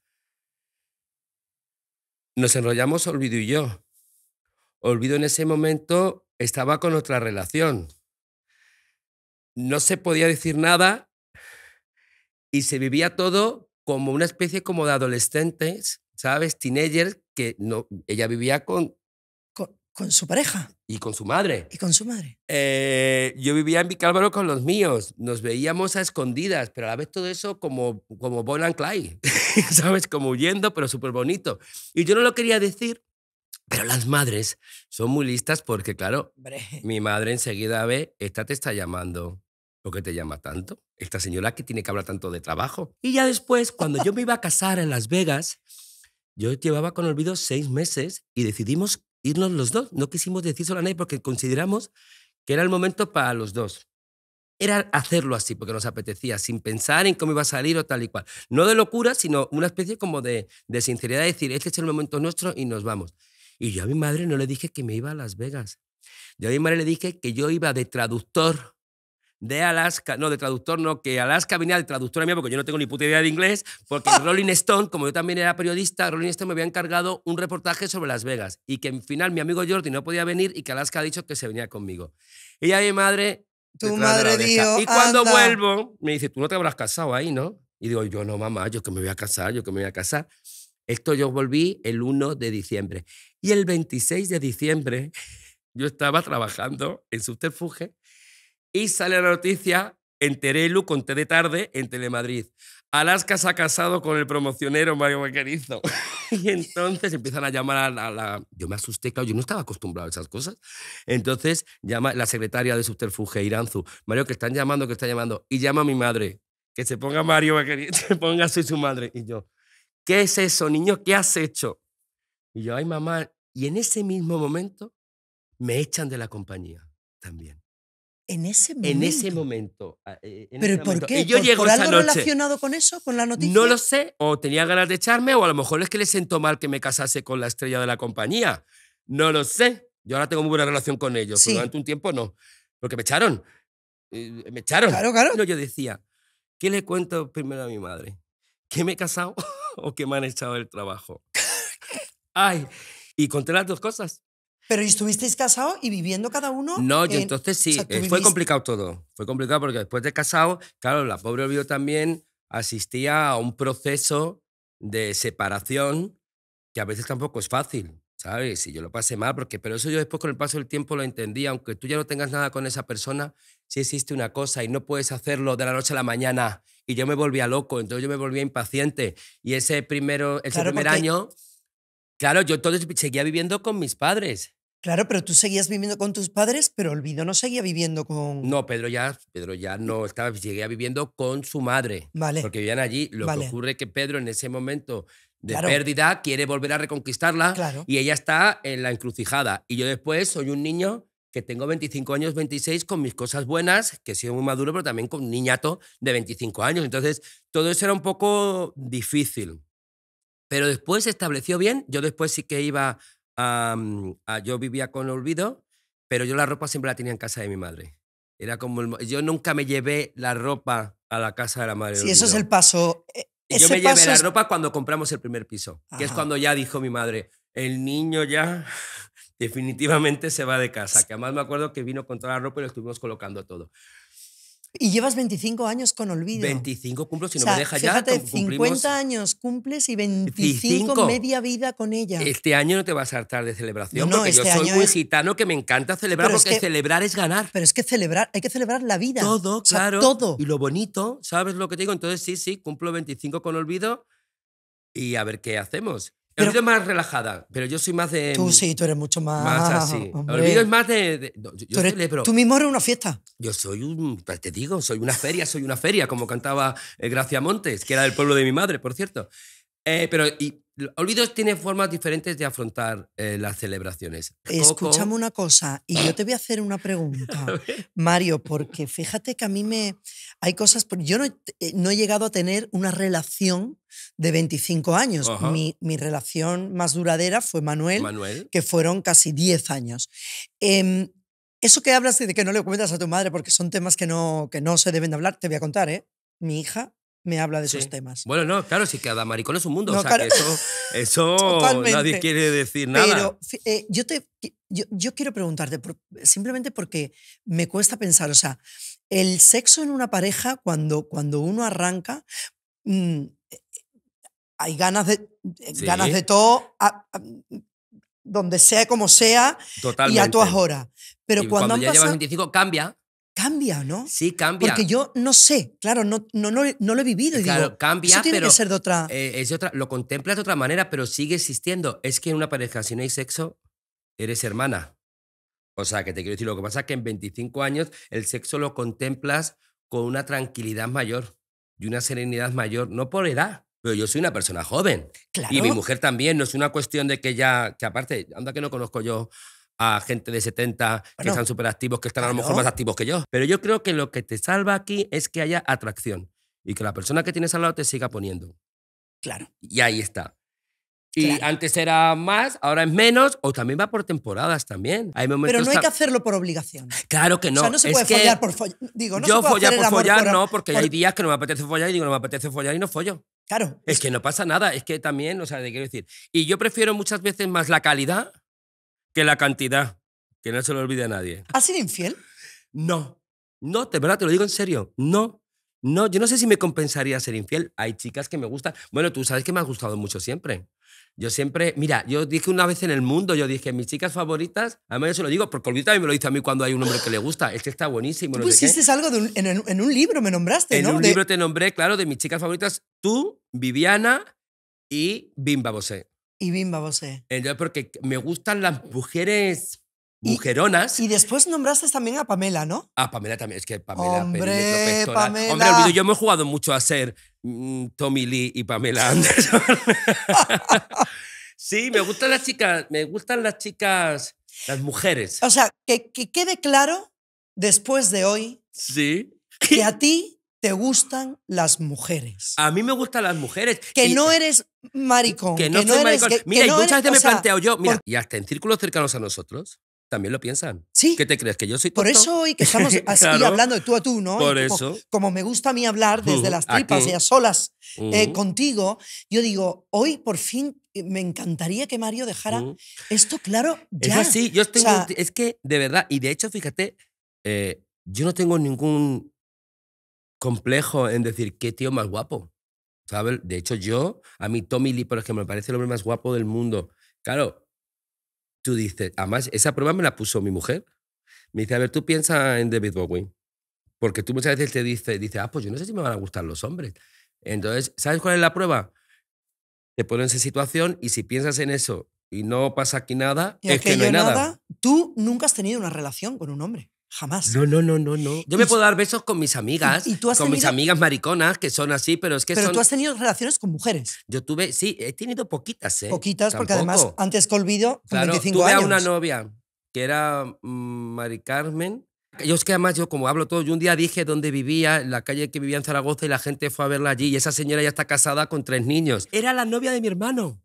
Nos enrollamos Olvido y yo. Olvido en ese momento estaba con otra relación. No se podía decir nada y se vivía todo como una especie como de adolescentes ¿sabes? Teenager que no, ella vivía con... con... su pareja. Y con su madre. Y con su madre. Eh, yo vivía en Vicálvaro con los míos. Nos veíamos a escondidas, pero a la vez todo eso como, como Bon Clyde, ¿sabes? Como huyendo, pero súper bonito. Y yo no lo quería decir, pero las madres son muy listas porque, claro, mi madre enseguida ve, esta te está llamando. ¿Por qué te llama tanto? Esta señora que tiene que hablar tanto de trabajo. Y ya después, cuando yo me iba a casar en Las Vegas, yo llevaba con olvido seis meses y decidimos irnos los dos. No quisimos solo a nadie porque consideramos que era el momento para los dos. Era hacerlo así porque nos apetecía, sin pensar en cómo iba a salir o tal y cual. No de locura, sino una especie como de, sinceridad, decir, este es el momento nuestro y nos vamos. Y yo a mi madre no le dije que me iba a Las Vegas. Yo a mi madre le dije que yo iba de traductor de Alaska, no, de traductor no, que Alaska venía de traductora mía porque yo no tengo ni puta idea de inglés, porque Rolling Stone, como yo también era periodista, Rolling Stone me había encargado un reportaje sobre Las Vegas y que en final mi amigo Jordi no podía venir y que Alaska ha dicho que se venía conmigo. Y ya mi madre... Tu madre dijo... Y cuando vuelvo, me dice, tú no te habrás casado ahí, ¿no? Y digo, yo no, mamá, yo que me voy a casar, yo que me voy a casar. Esto yo volví el 1 de diciembre. Y el 26 de diciembre yo estaba trabajando en subterfuge y sale la noticia en Terelu con T de tarde en Telemadrid. Alaska se ha casado con el promocionero Mario Vaquerizo. y entonces empiezan a llamar a la, Yo me asusté, claro, yo no estaba acostumbrado a esas cosas. Entonces llama la secretaria de Subterfuge, Iranzu. Mario, que están llamando, que están llamando. Y llama a mi madre. Que se ponga Mario Vaquerizo, se ponga soy su madre. Y yo, ¿qué es eso, niño? ¿Qué has hecho? Y yo, ay, mamá. Y en ese mismo momento me echan de la compañía también. En ese momento. Eh, en ese momento. ¿Pero por qué? yo ¿Por, algo relacionado con eso, con la noticia? No lo sé. O tenía ganas de echarme, o a lo mejor es que le sentó mal que me casase con la estrella de la compañía. No lo sé. Yo ahora tengo muy buena relación con ellos, pero durante un tiempo no. Porque me echaron. Eh, me echaron. Claro, claro. yo decía, ¿qué le cuento primero a mi madre? ¿Que me he casado o que me han echado del trabajo? Ay, y conté las dos cosas. Pero estuvisteis casados y viviendo cada uno? No, yo entonces sí, eh, fue complicado todo. Fue complicado porque después de casado, claro, la pobre Olvido también asistía a un proceso de separación que a veces tampoco es fácil, ¿sabes? Si yo lo pasé mal, porque, pero eso yo después con el paso del tiempo lo entendí, aunque tú ya no tengas nada con esa persona, si sí existe una cosa y no puedes hacerlo de la noche a la mañana, y yo me volvía loco, entonces yo me volvía impaciente, y ese, primero, ese primer año, claro, yo entonces seguía viviendo con mis padres, Claro, pero tú seguías viviendo con tus padres, pero Olvido no seguía viviendo con... No, Pedro ya, Pedro ya no estaba, seguía viviendo con su madre. Vale. Porque vivían allí. Lo que ocurre es que Pedro en ese momento de pérdida quiere volver a reconquistarla claro. y ella está en la encrucijada. Y yo después soy un niño que tengo 25 años, 26, con mis cosas buenas, que he sido muy maduro, pero también con un niñato de 25 años. Entonces, todo eso era un poco difícil. Pero después se estableció bien. Yo después sí que iba Ah, yo vivía con olvido, pero yo la ropa siempre la tenía en casa de mi madre. Era como yo nunca me llevé la ropa a la casa de la madre. Sí, eso es el paso. E, yo me llevé la ropa cuando compramos el primer piso, que es cuando ya dijo mi madre, el niño ya definitivamente se va de casa. Que además me acuerdo que vino con toda la ropa y lo estuvimos colocando todo. Y llevas 25 años con olvido. 25 cumplo, si no me dejas ya. Fíjate, 50 años cumples y 25, media vida con ella. Este año no te vas a hartar de celebración, no, porque yo este soy muy gitano que me encanta celebrar, porque que, celebrar es ganar. Pero es que celebrar, hay que celebrar la vida. Todo, claro. Todo. Y lo bonito, ¿sabes lo que te digo? Entonces, sí, sí, cumplo 25 con olvido y a ver qué hacemos. El pero, es más relajada, pero yo soy más de. Tú sí, tú eres mucho más. Más así. Hombre. Olvido es más de. tú, mismo eres una fiesta. Yo soy un. Pues te digo, soy una feria, soy una feria, como cantaba eh, Gracia Montes, que era del pueblo de mi madre, por cierto. Eh, pero y, Olvidos tiene formas diferentes de afrontar eh, las celebraciones. Escúchame una cosa, y yo te voy a hacer una pregunta, Mario, porque fíjate que a mí me. Hay cosas. Yo eh, no, he llegado a tener una relación de 25 años. Mi, relación más duradera fue Manuel, que fueron casi 10 años. Em, eso que hablas de que no le cuentas a tu madre porque son temas que no, que no se deben de hablar, te voy a contar, ¿eh? Mi hija me habla de esos temas. Bueno, no, claro, sí, cada maricón es un mundo. o sea, eso, nadie quiere decir nada. Pero eh, yo, te, yo, quiero preguntarte, simplemente porque me cuesta pensar, o sea, el sexo en una pareja, cuando, cuando uno arranca, mm, hay ganas de, ganas de todo, donde sea como sea y a todas horas. Pero cuando, ya llevas 25 cambia cambia, ¿no? Sí, cambia. Porque yo no sé, claro, no, no, no, no lo he vivido. Y claro, digo, cambia, eso tiene pero que ser de otra... Eh, es otra... Lo contemplas de otra manera, pero sigue existiendo. Es que en una pareja, si no hay sexo, eres hermana. O sea, que te quiero decir, lo que pasa es que en 25 años el sexo lo contemplas con una tranquilidad mayor y una serenidad mayor, no por edad, pero yo soy una persona joven. Claro. Y mi mujer también, no es una cuestión de que ya, que aparte, anda que no conozco yo a gente de 70 que están súper activos, que están a lo mejor más activos que yo. Pero yo creo que lo que te salva aquí es que haya atracción y que la persona que tienes al lado te siga poniendo. Claro. Y ahí está. Y antes era más, ahora es menos, o también va por temporadas también. Hay momentos Pero no hay que hacerlo por obligación. Claro que no. O sea, no se puede follar por follar. Digo, no yo se puede follar por follar, no, porque hay días que no me apetece follar y digo, no me apetece follar y no follo. Claro. Es que no pasa nada, es que también, o sea, te quiero decir. Y yo prefiero muchas veces más la calidad que la cantidad, que no se lo olvide a nadie. ¿Has sido infiel? No, no, de verdad te lo digo en serio, no. No, yo no sé si me compensaría ser infiel. Hay chicas que me gustan. Bueno, tú sabes que me ha gustado mucho siempre. Yo siempre, mira, yo dije una vez en el mundo, yo dije, mis chicas favoritas, además yo se lo digo, porque Olvita también me lo dice a mí cuando hay un hombre que le gusta, este está buenísimo. Tú no algo en, un libro, me nombraste, en un libro te nombré, claro, de mis chicas favoritas, tú, Viviana y Bimba Bosé. Y Bimba Bosé. porque me gustan las mujeres mujeronas. Y, después nombraste también a Pamela, ¿no? A Pamela también, es que Pamela. Hombre, Pamela. Hombre, olvido, yo me he jugado mucho a ser mm, Tommy Lee y Pamela Anderson. sí, me gustan las chicas, me gustan las chicas, las mujeres. O sea, que, que quede claro después de hoy. Sí. Que a ti te gustan las mujeres. A mí me gustan las mujeres. Que no eres maricón. Que no, que mira, y veces me he planteado yo, mira, y hasta en círculos cercanos a nosotros también lo piensan. Sí. ¿Qué te crees? ¿Que yo soy Por eso hoy que estamos así hablando de tú a tú, ¿no? Por eso. Como me gusta a mí hablar desde las tripas y a solas eh, contigo, yo digo, hoy por fin eh, me encantaría que Mario dejara esto claro ya. Es yo tengo, es que de verdad, y de hecho, fíjate, eh, yo no tengo ningún complejo en decir qué tío más guapo. De hecho, yo, a mí Tommy Lee, por ejemplo, me parece el hombre más guapo del mundo. Claro, tú dices, además, esa prueba me la puso mi mujer. Me dice, a ver, tú piensa en David Bowie. Porque tú muchas veces te dices, dice, ah, pues yo no sé si me van a gustar los hombres. Entonces, ¿sabes cuál es la prueba? Te pones en esa situación y si piensas en eso y no pasa aquí nada, es que no nada. Tú nunca has tenido una relación con un hombre. Jamás. No, no, no, no, no. Yo me puedo dar besos con mis amigas, ¿Y tú has con mis amigas mariconas, que son así, pero es que Pero tú has tenido relaciones con mujeres. Yo tuve, sí, he tenido poquitas, ¿eh? Poquitas, porque además, antes que olvido, con 25 tuve años. Tuve a una novia, que era mm, Mari Carmen. Yo es que además, yo como hablo todo, yo un día dije dónde vivía, en la calle que vivía en Zaragoza, y la gente fue a verla allí, y esa señora ya está casada con tres niños. Era la novia de mi hermano.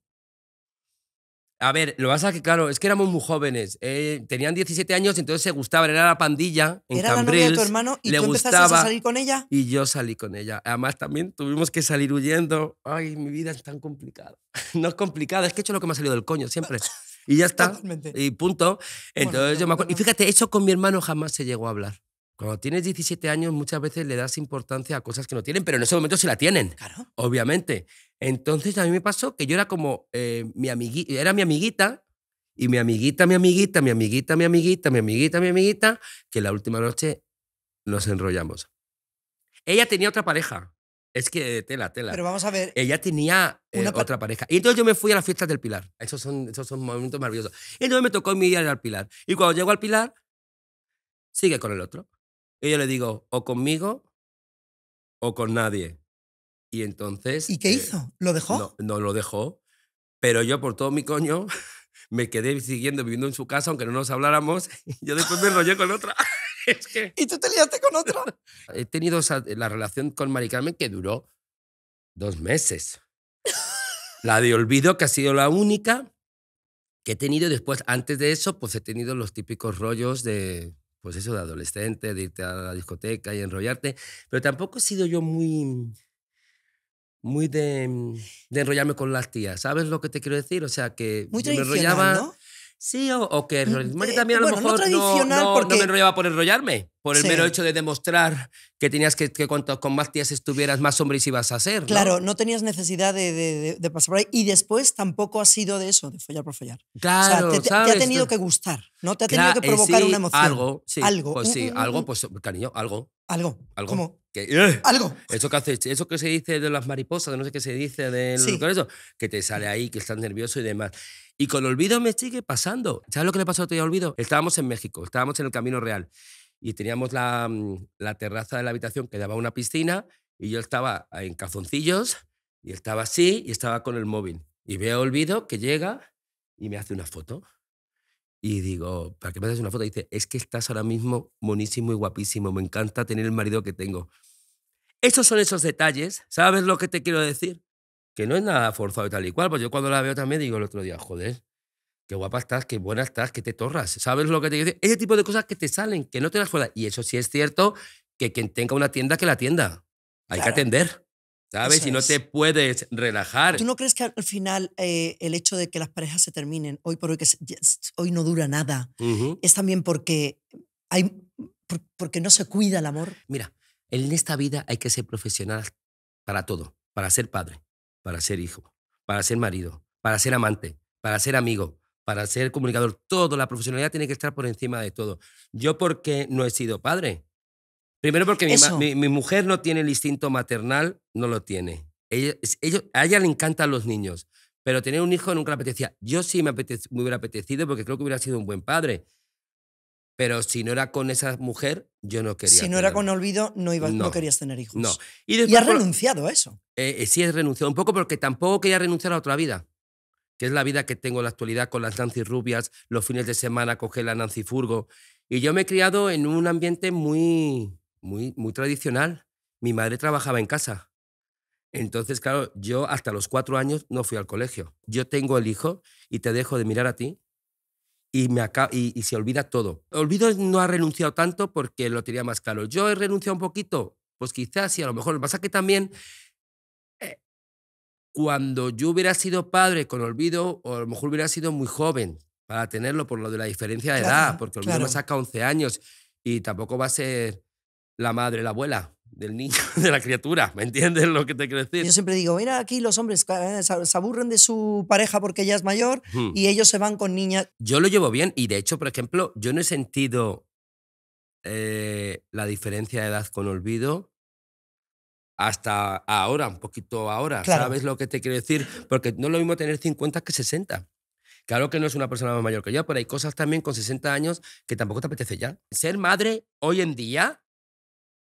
A ver, lo pasa que, claro, es que éramos muy jóvenes. Eh, tenían 17 años, entonces se gustaba, Era la pandilla en Era Cambrils, de tu hermano y le tú gustaba, a salir con ella. Y yo salí con ella. Además, también tuvimos que salir huyendo. Ay, mi vida es tan complicada. No es complicada, es que he hecho lo que me ha salido del coño siempre. Y ya está. Y punto. Entonces yo me acuerdo. Y fíjate, eso con mi hermano jamás se llegó a hablar. Cuando tienes 17 años muchas veces le das importancia a cosas que no tienen, pero en ese momento sí la tienen. Claro. Obviamente. Entonces a mí me pasó que yo era como eh, mi amiguita, era mi amiguita y mi amiguita, mi amiguita, mi amiguita, mi amiguita, mi amiguita, mi amiguita, que la última noche nos enrollamos. Ella tenía otra pareja. Es que tela, tela. Pero vamos a ver. Ella tenía eh, otra pareja. Y entonces yo me fui a las fiestas del Pilar. Esos son, esos son momentos maravillosos. Y entonces me tocó mi día al Pilar. Y cuando llego al Pilar, sigue con el otro. Ella le digo, o conmigo o con nadie. Y entonces... ¿Y qué eh, hizo? ¿Lo dejó? No, no lo dejó, pero yo por todo mi coño me quedé siguiendo viviendo en su casa, aunque no nos habláramos, y yo después me enrollé con otra. ¿Y tú te liaste con otra? He tenido la relación con Maricarmen que duró dos meses. la de olvido, que ha sido la única que he tenido. Después, antes de eso, pues he tenido los típicos rollos de pues eso de adolescente, de irte a la discoteca y enrollarte, pero tampoco he sido yo muy, muy de, de enrollarme con las tías, ¿sabes lo que te quiero decir? O sea, que me enrollaba... Sí, o, que mm, eh, también a lo mejor no, no, porque... no, me enrollaba por enrollarme, por el mero hecho de demostrar que tenías que, que cuanto con más tías estuvieras, más hombres ibas a ser. Claro, no tenías necesidad de, de, pasar por ahí. Y después tampoco ha sido de eso, de follar por follar. Claro, o sea, te, ¿sabes? te, ha tenido que gustar, ¿no? Te ha tenido que eh, provocar una emoción. Algo, sí. Algo. Pues sí, algo, pues cariño, algo. Algo. Algo. ¿Cómo? Que, eh, algo. Eso que, hace, eso que se dice de las mariposas, no sé qué se dice de sí. eso, que te sale ahí, que estás nervioso y demás. Y con Olvido me sigue pasando. ¿Sabes lo que le pasó a a Olvido? Estábamos en México, estábamos en el Camino Real y teníamos mm, la, terraza de la habitación que daba a una piscina y yo estaba en cazoncillos y estaba así y estaba con el móvil. Y veo Olvido que llega y me hace una foto. Y digo, ¿para qué me haces una foto? Y dice, es que estás ahora mismo monísimo y guapísimo, me encanta tener el marido que tengo. Esos son esos detalles, ¿sabes lo que te quiero decir? que no es nada forzado y tal y cual. Pues yo cuando la veo también digo el otro día, joder, qué guapa estás, qué buena estás, que te torras. ¿Sabes lo que te digo? Ese tipo de cosas que te salen, que no te las jodas. Y eso sí es cierto que quien tenga una tienda, que la tienda. Hay que atender. ¿Sabes? si y no te puedes relajar. ¿Tú no crees que al final eh, el hecho de que las parejas se terminen hoy por hoy, que hoy no dura nada, es también porque, hay, porque no se cuida el amor? Mira, en esta vida hay que ser profesional para todo, para ser padre, para ser hijo, para ser marido, para ser amante, para ser amigo, para ser comunicador. Todo, la profesionalidad tiene que estar por encima de todo. Yo porque no he sido padre. Primero porque mi, mujer no tiene el instinto maternal, no lo tiene. Ella, a ella le encantan los niños, pero tener un hijo nunca le apetecía. Yo sí me, me hubiera apetecido porque creo que hubiera sido un buen padre pero si no era con esa mujer, yo no quería. Si no era con olvido, no, no, querías tener hijos. No. Y, has renunciado a eso. Eh, eh, sí, he renunciado un poco porque tampoco quería renunciar a otra vida, que es la vida que tengo en la actualidad con las Nancy rubias, los fines de semana coger la Nancy Furgo. Y yo me he criado en un ambiente muy, muy, muy tradicional. Mi madre trabajaba en casa. Entonces, claro, yo hasta los cuatro años no fui al colegio. Yo tengo el hijo y te dejo de mirar a ti y, me y, se olvida todo. Olvido no ha renunciado tanto porque lo tenía más caro. Yo he renunciado un poquito, pues quizás y a lo mejor. Lo pasa que también eh, cuando yo hubiera sido padre con olvido, o a lo mejor hubiera sido muy joven para tenerlo por lo de la diferencia de edad, porque olvido me saca 11 años y tampoco va a ser la madre, la abuela del niño, de la criatura, ¿me entiendes lo que te quiero decir? Yo siempre digo, mira, aquí los hombres eh, se aburren de su pareja porque ella es mayor hmm. y ellos se van con niñas. Yo lo llevo bien y de hecho, por ejemplo, yo no he sentido eh, la diferencia de edad con olvido hasta ahora, un poquito ahora, ¿sabes lo que te quiero decir? Porque no es lo mismo tener 50 que 60. Claro que no es una persona más mayor que yo, pero hay cosas también con 60 años que tampoco te apetece ya. Ser madre hoy en día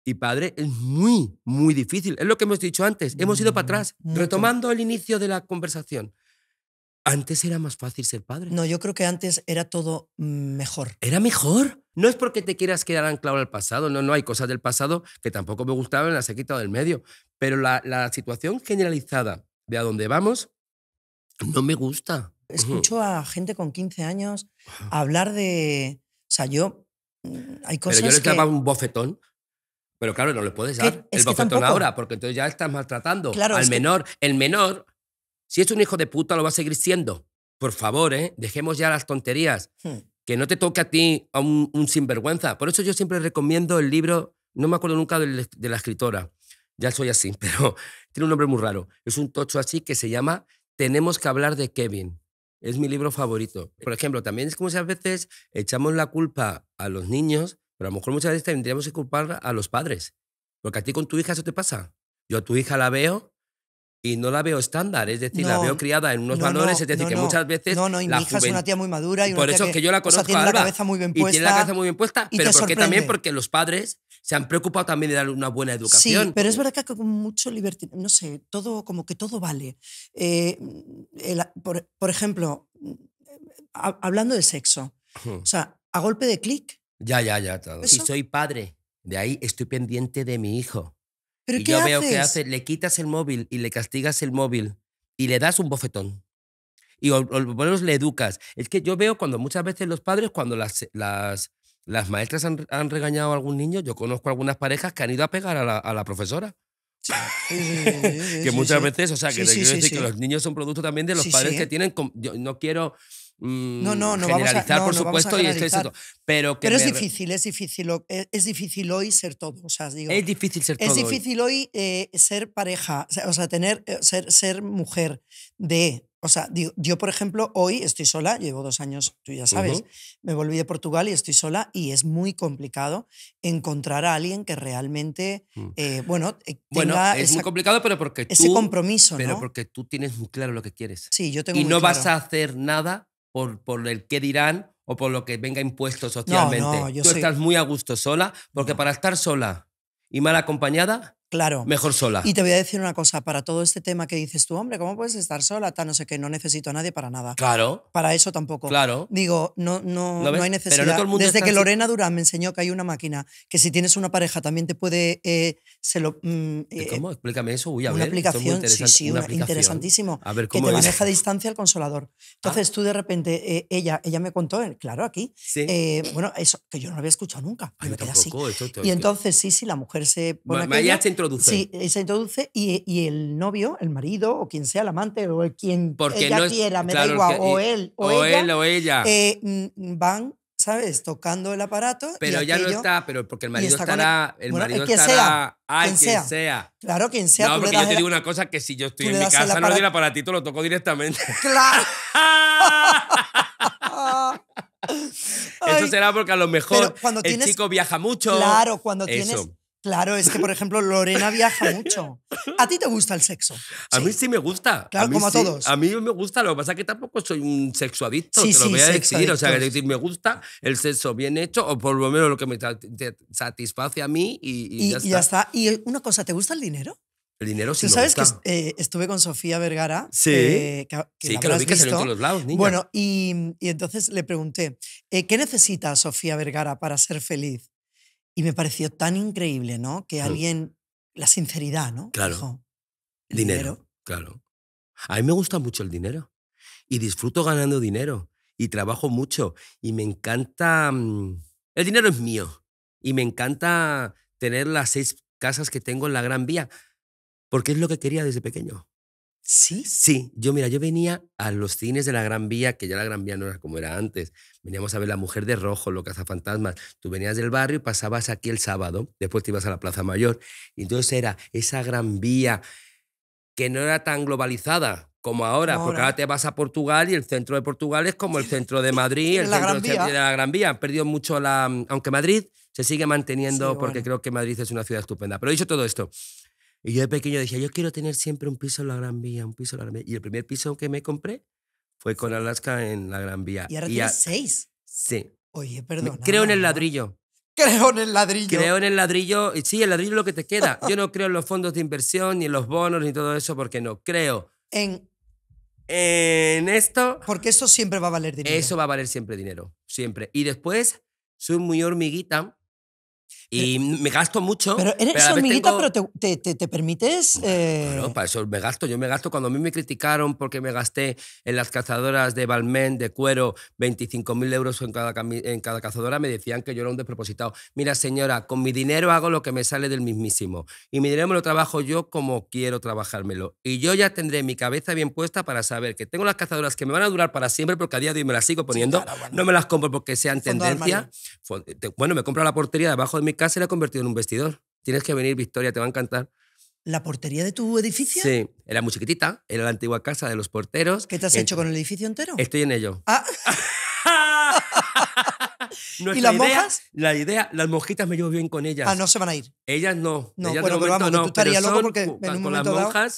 y padre, es muy, muy difícil. Es lo que hemos dicho antes. Hemos ido para atrás. Mm, retomando el inicio de la conversación. Antes era más fácil ser padre. No, yo creo que antes era todo mm, mejor. ¿Era mejor? No es porque te quieras quedar anclado al pasado, no, no hay cosas del pasado que tampoco me gustaban, las he quitado del medio. Pero la, situación generalizada de a dónde vamos no me gusta. Escucho a gente con 15 años hablar de. O sea, yo. Mm, hay cosas. Pero yo le daba un bofetón pero claro, no le puedes dar el bofetón ahora, porque entonces ya estás maltratando al menor. El menor, si es un hijo de puta, lo va a seguir siendo. Por favor, ¿eh? dejemos ya las tonterías. Hmm. Que no te toque a ti a un, sinvergüenza. Por eso yo siempre recomiendo el libro, no me acuerdo nunca de, la escritora, ya soy así, pero tiene un nombre muy raro. Es un tocho así que se llama Tenemos que hablar de Kevin. Es mi libro favorito. Por ejemplo, también es como si a veces echamos la culpa a los niños a lo mejor muchas veces tendríamos que culpar a los padres. Porque a ti con tu hija eso te pasa. Yo a tu hija la veo y no la veo estándar, es decir, la veo criada en unos valores, es decir, que muchas veces. No, no, y mi hija es una tía muy madura y Por eso que, que, yo la conozco. O tiene la cabeza muy bien puesta. Y tiene la cabeza muy bien puesta, pero porque también porque los padres se han preocupado también de darle una buena educación. Sí, pero es verdad que con mucho libertad. no sé, todo, como que todo vale. Eh, por, ejemplo, mm, eh, hablando del sexo, o sea, a golpe de clic, ya, ya, ya, Si soy padre, de ahí estoy pendiente de mi hijo. ¿Pero y yo veo que hace, le quitas el móvil y le castigas el móvil y le das un bofetón. Y por lo menos le educas. Es que yo veo cuando muchas veces los padres, cuando las, las, maestras han, regañado a algún niño, yo conozco algunas parejas que han ido a pegar a la, profesora. que muchas veces, o sea, que, que los niños son producto también de los padres que tienen. Yo no quiero Mm, no, no, no vamos a, no, por supuesto, y Pero, es, difícil, es difícil, eh, es, difícil hoy ser todo. digo, es difícil ser todo. Es difícil hoy, eh, ser pareja, o sea, tener, eh, ser, ser mujer de o sea, yo, por ejemplo, hoy estoy sola, llevo dos años, tú ya sabes, me volví de Portugal y estoy sola y es muy complicado encontrar a alguien que realmente, mm. bueno, bueno, es muy complicado, pero porque ese tú, compromiso, pero porque tú tienes muy claro lo que quieres. Sí, yo tengo y no vas a hacer nada por, el qué dirán o por lo que venga impuesto socialmente. Tú estás muy a gusto sola, porque para estar sola y mal acompañada, Claro. Mejor sola. Y te voy a decir una cosa, para todo este tema que dices tú, hombre, ¿cómo puedes estar sola? Tan no sé qué, no necesito a nadie para nada. Claro. Para eso tampoco. Claro. Digo, no, no, hay necesidad. Desde que Lorena Durán me enseñó que hay una máquina que si tienes una pareja también te puede. Eh, se lo, mm, eh, ¿Cómo? Explícame eso. voy a una aplicación, es sí, sí, una, aplicación. interesantísimo. A ver, ¿cómo que te maneja a distancia el consolador. Ah. Entonces tú de repente, eh, ella, ella me contó, claro, aquí. Sí. bueno, eso que yo no lo había escuchado nunca. me quedé así. y entonces, sí, sí, la mujer se Sí, eh, se introduce y, y, el novio, el marido, o quien sea el amante, o el, quien Porque ella no es, quiera, me da igual, o él o, o ella, él, o ella. Eh, mm, van ¿sabes? Tocando el aparato. Pero ya no está, pero porque el marido estará. El, marido estará. Sea, ay, quien, sea. sea. Claro, quien sea. No, porque yo te digo una cosa: que si yo estoy en mi casa, no doy el aparatito, lo toco directamente. Claro. Eso será porque a lo mejor el chico viaja mucho. Claro, cuando tienes. Claro, es que, por ejemplo, Lorena viaja mucho. ¿A ti te gusta el sexo? A mí sí me gusta. Claro, a mí como a todos. A mí me gusta, lo que pasa es que tampoco soy un sexo sí, te lo voy a decir. O sea, decir, me gusta el sexo bien hecho, o por lo menos lo que me satisface a mí y, ya, está. y una cosa, ¿te gusta el dinero? El dinero sí ¿Tú sabes que eh, estuve con Sofía Vergara? Sí. Eh, que, sí, la que lo vi que en todos los lados, niña. Bueno, y, entonces le pregunté, eh, ¿qué necesita Sofía Vergara para ser feliz? Y me pareció tan increíble, ¿no? Que mm. alguien, la sinceridad, ¿no? Claro. dinero, dinero. Claro. A mí me gusta mucho el dinero y disfruto ganando dinero y trabajo mucho y me encanta... Mm, el dinero es mío y me encanta tener las seis casas que tengo en la Gran Vía porque es lo que quería desde pequeño. Sí. Sí, yo mira, yo venía a los cines de la Gran Vía, que ya la Gran Vía no era como era antes. Veníamos a ver La Mujer de Rojo, Lo Cazafantasmas. Tú venías del barrio y pasabas aquí el sábado, después te ibas a la Plaza Mayor. Y entonces era esa Gran Vía que no era tan globalizada, como ahora, porque ahora te vas a Portugal y el centro de Portugal es como el centro de Madrid, el la centro Gran de la Gran Vía. Perdió mucho la... Mm, aunque Madrid se sigue manteniendo porque creo que Madrid es una ciudad estupenda. Pero dicho todo esto, y yo de pequeño decía, yo quiero tener siempre un piso en la Gran Vía, un piso en la Gran Vía. Y el primer piso que me compré fue con Alaska en la Gran Vía. Y ahora tienes seis. Sí. Oye, perdón. Creo en el ladrillo. Creo en el ladrillo. Creo en el ladrillo. Sí, el ladrillo es lo que te queda. Yo no creo en los fondos de inversión, ni en los bonos, ni todo eso, porque no creo. En. En esto. Porque eso siempre va a valer dinero. Eso va a valer siempre dinero. Siempre. Y después, soy muy hormiguita. Y eh, eh, me gasto mucho. Pero eres hormiguita, pero te, te, te permites. Eh... Claro, para eso me gasto. Yo me gasto. Cuando a mí me criticaron porque me gasté en las cazadoras de Balmain de cuero 25.000 euros en cada, en cada cazadora, me decían que yo era un despropositado. Mira, señora, con mi dinero hago lo que me sale del mismísimo. Y mi dinero me lo trabajo yo como quiero trabajármelo. Y yo ya tendré mi cabeza bien puesta para saber que tengo las cazadoras que me van a durar para siempre porque a día de hoy me las sigo poniendo. No me las compro porque sean tendencia. Bueno, me compro la portería debajo de mi casa se le ha convertido en un vestidor. Tienes que venir, Victoria, te va a encantar. ¿La portería de tu edificio? Sí, era muy chiquitita, era la antigua casa de los porteros. ¿Qué te has eh, hecho con el edificio entero? Estoy en ello. Ah. ¿Y las mojas? La idea, las mojitas me llevo bien con ellas. Ah, no se van a ir. Ellas no. No, pero vamos, no, tú estarías loco porque en un con momento las dado...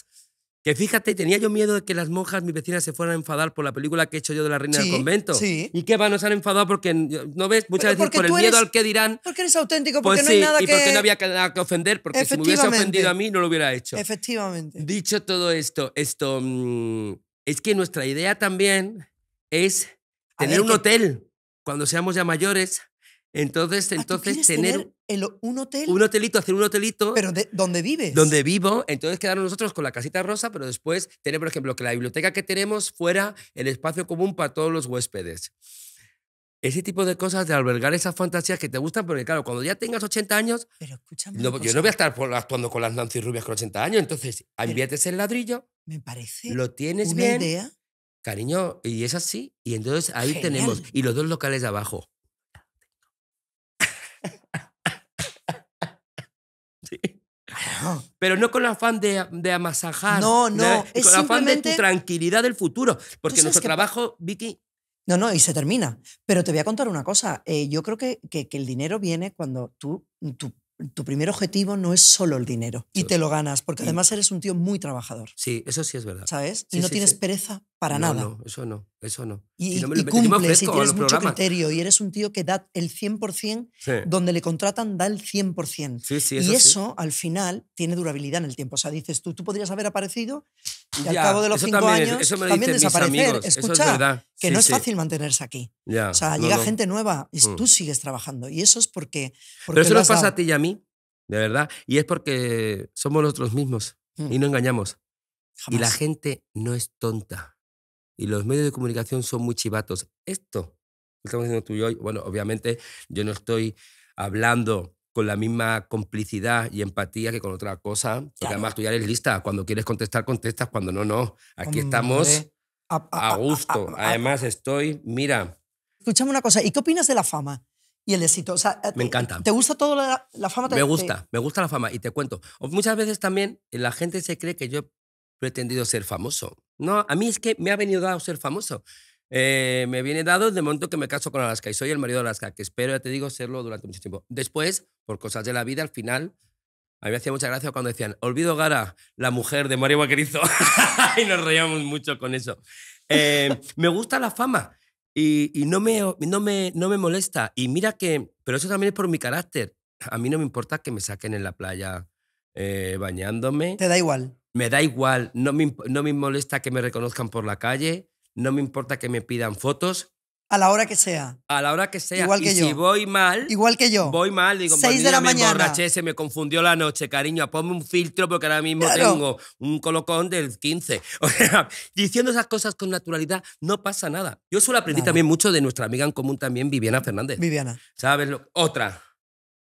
Que fíjate, tenía yo miedo de que las monjas, mis vecinas, se fueran a enfadar por la película que he hecho yo de la reina del convento. Sí. Y que van, nos han enfadado porque, ¿no ves? Muchas veces por el miedo al que dirán. Porque eres auténtico, porque pues no hay nada y que... porque no había nada que ofender, porque si me hubiese ofendido a mí no lo hubiera hecho. Efectivamente. Dicho todo esto, esto mm, es que nuestra idea también es tener un hotel cuando seamos ya mayores entonces, ah, entonces tener, un hotel. Un hotelito, hacer un hotelito. Pero donde ¿dónde vives? Donde vivo. Entonces quedaron nosotros con la casita rosa, pero después tener, por ejemplo, que la biblioteca que tenemos fuera el espacio común para todos los huéspedes. Ese tipo de cosas de albergar esas fantasías que te gustan, porque claro, cuando ya tengas 80 años. Pero escúchame. yo no voy a estar actuando con las Nancy Rubias con 80 años. Entonces, inviertes el ladrillo. Me parece. Lo tienes una bien. idea. Cariño, y es así. Y entonces ahí tenemos. Y los dos locales de abajo pero no con afán de, de amasajar. No, no. es afán de tu tranquilidad del futuro. Porque nuestro trabajo, Vicky. No, no, y se termina. Pero te voy a contar una cosa. Eh, yo creo que, que, que, el dinero viene cuando tú, tú tu primer objetivo no es solo el dinero y te lo ganas, porque además eres un tío muy trabajador. Sí, eso sí es verdad. ¿Sabes? y no tienes pereza para nada. No, eso no, eso no. Y, cumples y tienes mucho criterio y eres un tío que da el 100%, donde le contratan da el 100%. y eso al final tiene durabilidad en el tiempo. O sea, dices tú, tú podrías haber aparecido y al cabo de los cinco años también desaparecer. Escucha, que no es fácil mantenerse aquí. o sea, llega gente nueva y mm. tú sigues trabajando. Y eso es porque. Pero eso nos pasa a ti y a mí, de verdad. Y es porque somos nosotros mismos mm. y no engañamos. Y la gente no es tonta. Y los medios de comunicación son muy chivatos. Esto estamos haciendo tú y yo, bueno, obviamente yo no estoy hablando con la misma complicidad y empatía que con otra cosa. Porque además tú ya eres lista. Cuando quieres contestar, contestas. Cuando no, no. Aquí estamos a, gusto. además estoy, mira. Escúchame una cosa. ¿Y qué opinas de la fama? y el éxito. me encanta. ¿Te gusta toda la, fama? Me gusta, me gusta la fama. Y te cuento, muchas veces también eh, la gente se cree que yo he pretendido ser famoso. No, a mí es que me ha venido dado ser famoso. Eh, me viene dado de el momento que me caso con Alaska y soy el marido de Alaska, que espero, ya te digo, serlo durante mucho tiempo. Después, por cosas de la vida, al final, a mí me hacía mucha gracia cuando decían, olvido Gara, la mujer de Mario Vaquerizo. y nos reíamos mucho con eso. Eh, me gusta la fama y, no, me, no, me, no me molesta. Y mira que, pero eso también es por mi carácter. A mí no me importa que me saquen en la playa eh, bañándome. Te da igual. Me da igual, no no me molesta que me reconozcan por la calle no me importa que me pidan fotos. A la hora que sea. A la hora que sea. Igual que yo. Si voy mal. Igual que yo. Voy mal, digo, 6 pues de la mañana. Borraché, se me confundió la noche, cariño. Ponme un filtro porque ahora mismo tengo un colocón del 15. O sea, diciendo esas cosas con naturalidad no pasa nada. Yo solo aprendí también mucho de nuestra amiga en común también, Viviana Fernández. Viviana. ¿Sabes? Otra.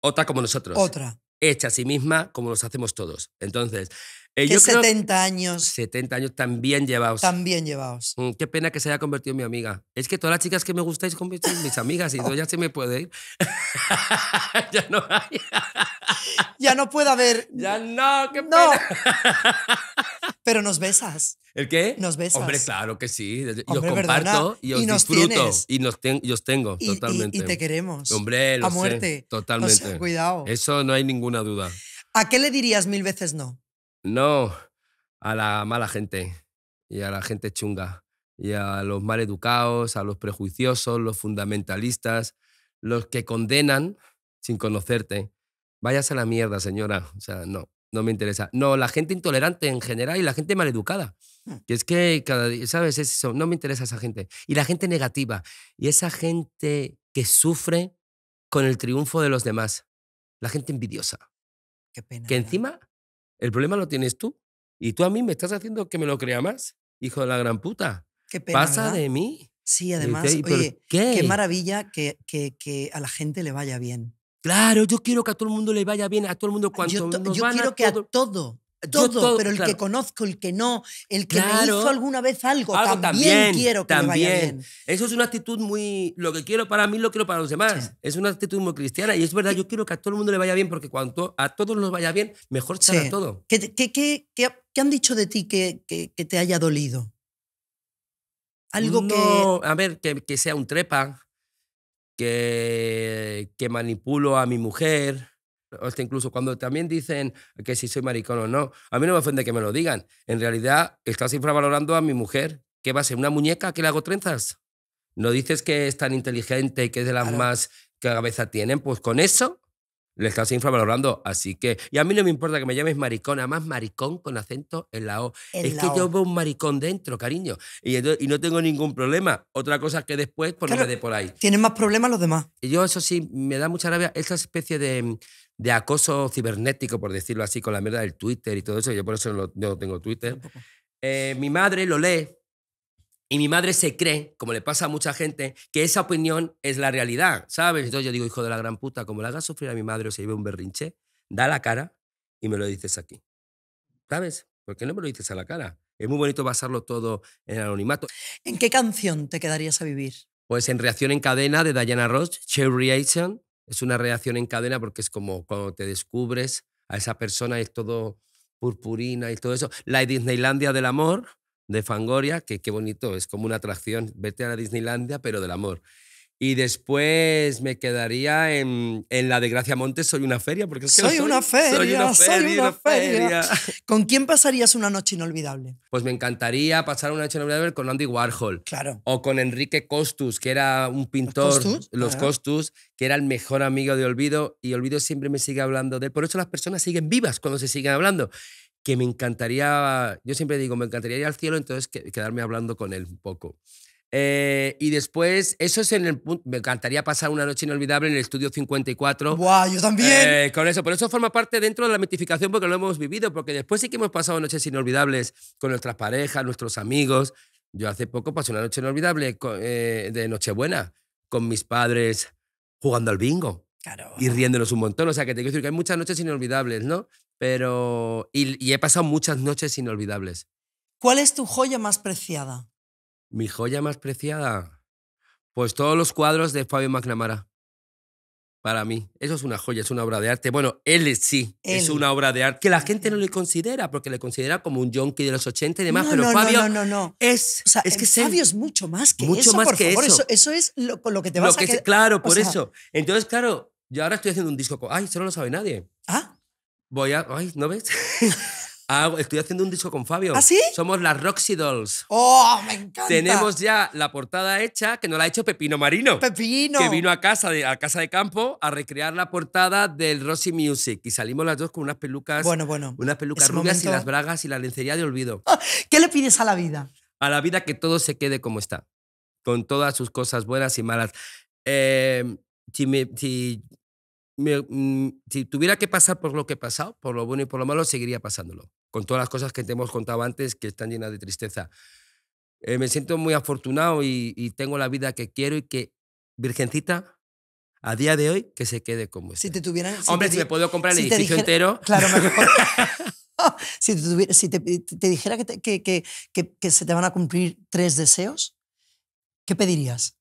Otra como nosotros. Otra hecha a sí misma como los hacemos todos. Entonces, ellos eh, 70 años. 70 años también llevados. También llevados. Mm, qué pena que se haya convertido en mi amiga. Es que todas las chicas que me gustáis son mis, amigas y yo ya se me puede ir. ya no hay. ya no puede haber. Ya no, qué no. Pero nos besas. ¿El qué? Nos besas. Hombre, claro que sí. Yo comparto y os nos disfruto. Y nos os tengo, totalmente. Y, te queremos. Hombre, A muerte. Totalmente. cuidado. Eso no hay ninguna duda. ¿A qué le dirías mil veces no? No, a la mala gente y a la gente chunga y a los mal educados, a los prejuiciosos, los fundamentalistas, los que condenan sin conocerte. Váyase a la mierda, señora. O sea, no no me interesa. No, la gente intolerante en general y la gente maleducada. Hmm. Que es que, cada día, ¿sabes? eso, no me interesa esa gente. Y la gente negativa. Y esa gente que sufre con el triunfo de los demás. La gente envidiosa. Qué pena. Que encima el problema lo tienes tú. Y tú a mí me estás haciendo que me lo crea más. Hijo de la gran puta. Qué pena. Pasa de mí. Sí, además, qué? oye, maravilla que, que a la gente le vaya bien. Claro, yo quiero que a todo el mundo le vaya bien, a todo el mundo cuanto Yo, yo quiero que a todo todo, pero el que conozco, el que no, el que me hizo alguna vez algo, también, quiero que vaya bien. Eso es una actitud muy, lo que quiero para mí lo quiero para los demás. Es una actitud muy cristiana y es verdad, yo quiero que a todo el mundo le vaya bien porque cuanto a todos nos vaya bien, mejor será todo. ¿Qué, qué, han dicho de ti que, que, te haya dolido? Algo que... A ver, que sea un trepa que, manipulo a mi mujer, hasta incluso cuando también dicen que si soy maricón o no, a mí no me ofende que me lo digan. En realidad, estás infravalorando a mi mujer. ¿Qué va a ser? ¿Una muñeca que le hago trenzas? No dices que es tan inteligente, y que es de las más que cabeza tienen. Pues con eso le estás infravalorando. Así que, y a mí no me importa que me llames maricón, además maricón con acento en la O. es que yo veo un maricón dentro, cariño, y, y, no tengo ningún problema. Otra cosa es que después pues me dé por ahí. Tienen más problemas los demás. Y yo, eso sí, me da mucha rabia esa especie de, de acoso cibernético, por decirlo así, con la mierda del Twitter y todo eso. Yo por eso no, tengo Twitter. Eh, mi madre lo lee y mi madre se cree, como le pasa a mucha gente, que esa opinión es la realidad, ¿sabes? Entonces yo digo, hijo de la gran puta, como le haga sufrir a mi madre o se lleve un berrinche, da la cara y me lo dices aquí. ¿Sabes? ¿Por qué no me lo dices a la cara? Es muy bonito basarlo todo en anonimato. ¿En qué canción te quedarías a vivir? Pues en Reacción en Cadena de Diana Ross, Cherry Reaction. Es una reacción en cadena porque es como cuando te descubres a esa persona, y es todo purpurina y todo eso. La Disneylandia del amor, de Fangoria, que qué bonito, es como una atracción, vete a la Disneylandia, pero del amor. Y después me quedaría en, la de Gracia Montes, Soy una feria, porque soy, una feria, soy una feria, ¿Con quién pasarías una noche inolvidable? Pues me encantaría pasar una noche inolvidable con Andy Warhol. Claro. O con Enrique Costus, que era un pintor, los Costus, ah. Costus que era el mejor amigo de Olvido, y Olvido siempre me sigue hablando de él. Por eso las personas siguen vivas cuando se siguen hablando que me encantaría, yo siempre digo, me encantaría ir al cielo, entonces quedarme hablando con él un poco. Eh, y después, eso es en el Me encantaría pasar una noche inolvidable en el estudio 54. ¡Guau! yo también. Eh, con eso, por eso forma parte dentro de la mitificación porque lo hemos vivido, porque después sí que hemos pasado noches inolvidables con nuestras parejas, nuestros amigos. Yo hace poco pasé una noche inolvidable eh, de Nochebuena con mis padres jugando al bingo. Y riéndonos un montón. O sea, que te quiero decir que hay muchas noches inolvidables, ¿no? Pero. Y, he pasado muchas noches inolvidables. ¿Cuál es tu joya más preciada? Mi joya más preciada. Pues todos los cuadros de Fabio McNamara. Para mí. Eso es una joya, es una obra de arte. Bueno, él sí, es una obra de arte. Que la gente no le considera, porque le considera como un junkie de los 80 y demás. pero Fabio. No, Es, es que Fabio es mucho más que mucho Más que Eso. eso. es lo, lo que te vas a Claro, por eso. Entonces, claro, yo ahora estoy haciendo un disco. Con, Ay, eso no lo sabe nadie Voy a. Ay, ¿no ves? estoy haciendo un disco con Fabio. ¿Ah, sí? Somos las Roxy Dolls. ¡Oh, me encanta! Tenemos ya la portada hecha, que nos la ha hecho Pepino Marino. ¡Pepino! Que vino a casa de, a casa de campo a recrear la portada del Roxy Music. Y salimos las dos con unas pelucas. Bueno, bueno. Unas pelucas rubias y las bragas y la lencería de olvido. ¿Qué le pides a la vida? A la vida que todo se quede como está. Con todas sus cosas buenas y malas. Eh, si, si Mm, si tuviera que pasar por lo que he pasado, por lo bueno y por lo malo, seguiría pasándolo. Con todas las cosas que te hemos contado antes que están llenas de tristeza. Eh, me siento muy afortunado y, tengo la vida que quiero y que, Virgencita, a día de hoy, que se quede como Si te tuvieran. Si Hombre, te, si me puedo comprar el edificio dijera, entero. Claro, mejor. si te, si te, dijera que, que, que, que, se te van a cumplir tres deseos, ¿qué pedirías?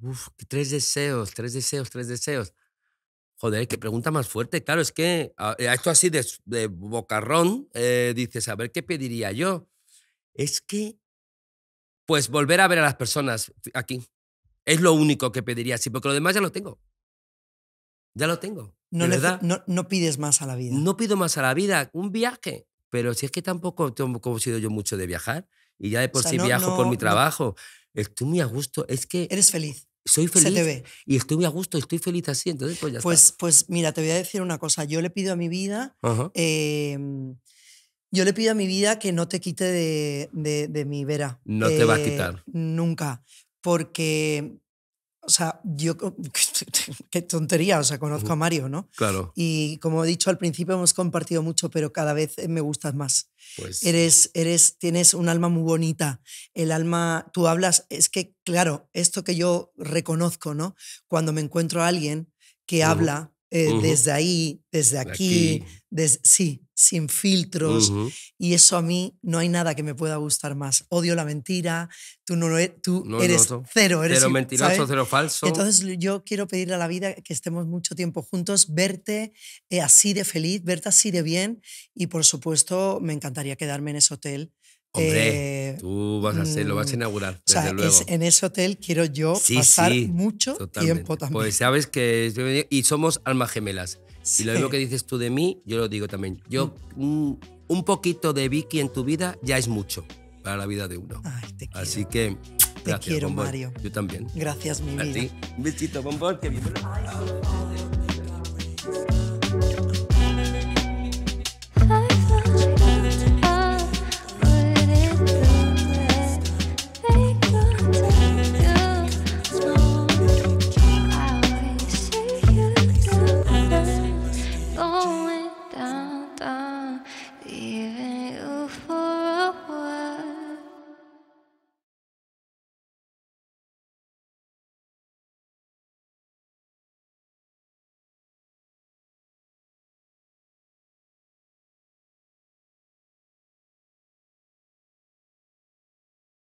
Uf, tres deseos, tres deseos, tres deseos. Joder, qué pregunta más fuerte. Claro, es que ah, eh, a, esto así de, bocarrón, eh, dices, a ver, ¿qué pediría yo? Es que, pues volver a ver a las personas aquí. Es lo único que pediría, sí, porque lo demás ya lo tengo. Ya lo tengo. No, verdad. no, pides más a la vida. No pido más a la vida. Un viaje. Pero si es que tampoco, tengo he sido yo mucho de viajar y ya de por sí viajo por mi trabajo. Estoy muy a gusto. Es que. Eres feliz soy feliz y estoy muy a gusto, estoy feliz así, entonces pues ya está. Pues, pues mira, te voy a decir una cosa, yo le pido a mi vida, em, yo le pido a mi vida que no te quite de, de, mi vera. No te va a eh, quitar. Nunca, porque o sea, yo, qué tontería, o sea, conozco a Mario, ¿no? Claro. Y como he dicho al principio, hemos compartido mucho, pero cada vez eh, me gustas más. Pues... Eres, eres, tienes un alma muy bonita. El alma, tú hablas, es que, claro, esto que yo reconozco, ¿no? Cuando me encuentro a alguien que habla eh, desde ahí, desde aquí, sí, sin filtros. Y eso a mí no hay nada que me pueda gustar más. Odio la mentira, tú, no, e-, tú eres cero. Eres cero mentiroso, cero falso. Entonces yo quiero pedirle a la vida que estemos mucho tiempo juntos, verte eh, así de feliz, verte así de bien y por supuesto me encantaría quedarme en ese hotel Hombre, eh, tú vas a hacer lo vas a mm, inaugurar, o sea, Es, en ese hotel quiero yo pasar mucho tiempo también. Pues sabes que y somos almas gemelas. Y lo mismo que dices tú de mí, yo lo digo también. Yo mm. un poquito de Vicky en tu vida ya es mucho para la vida de uno. Así que te quiero, Mario. Yo también. Gracias, mi vida. Un besito, bombón,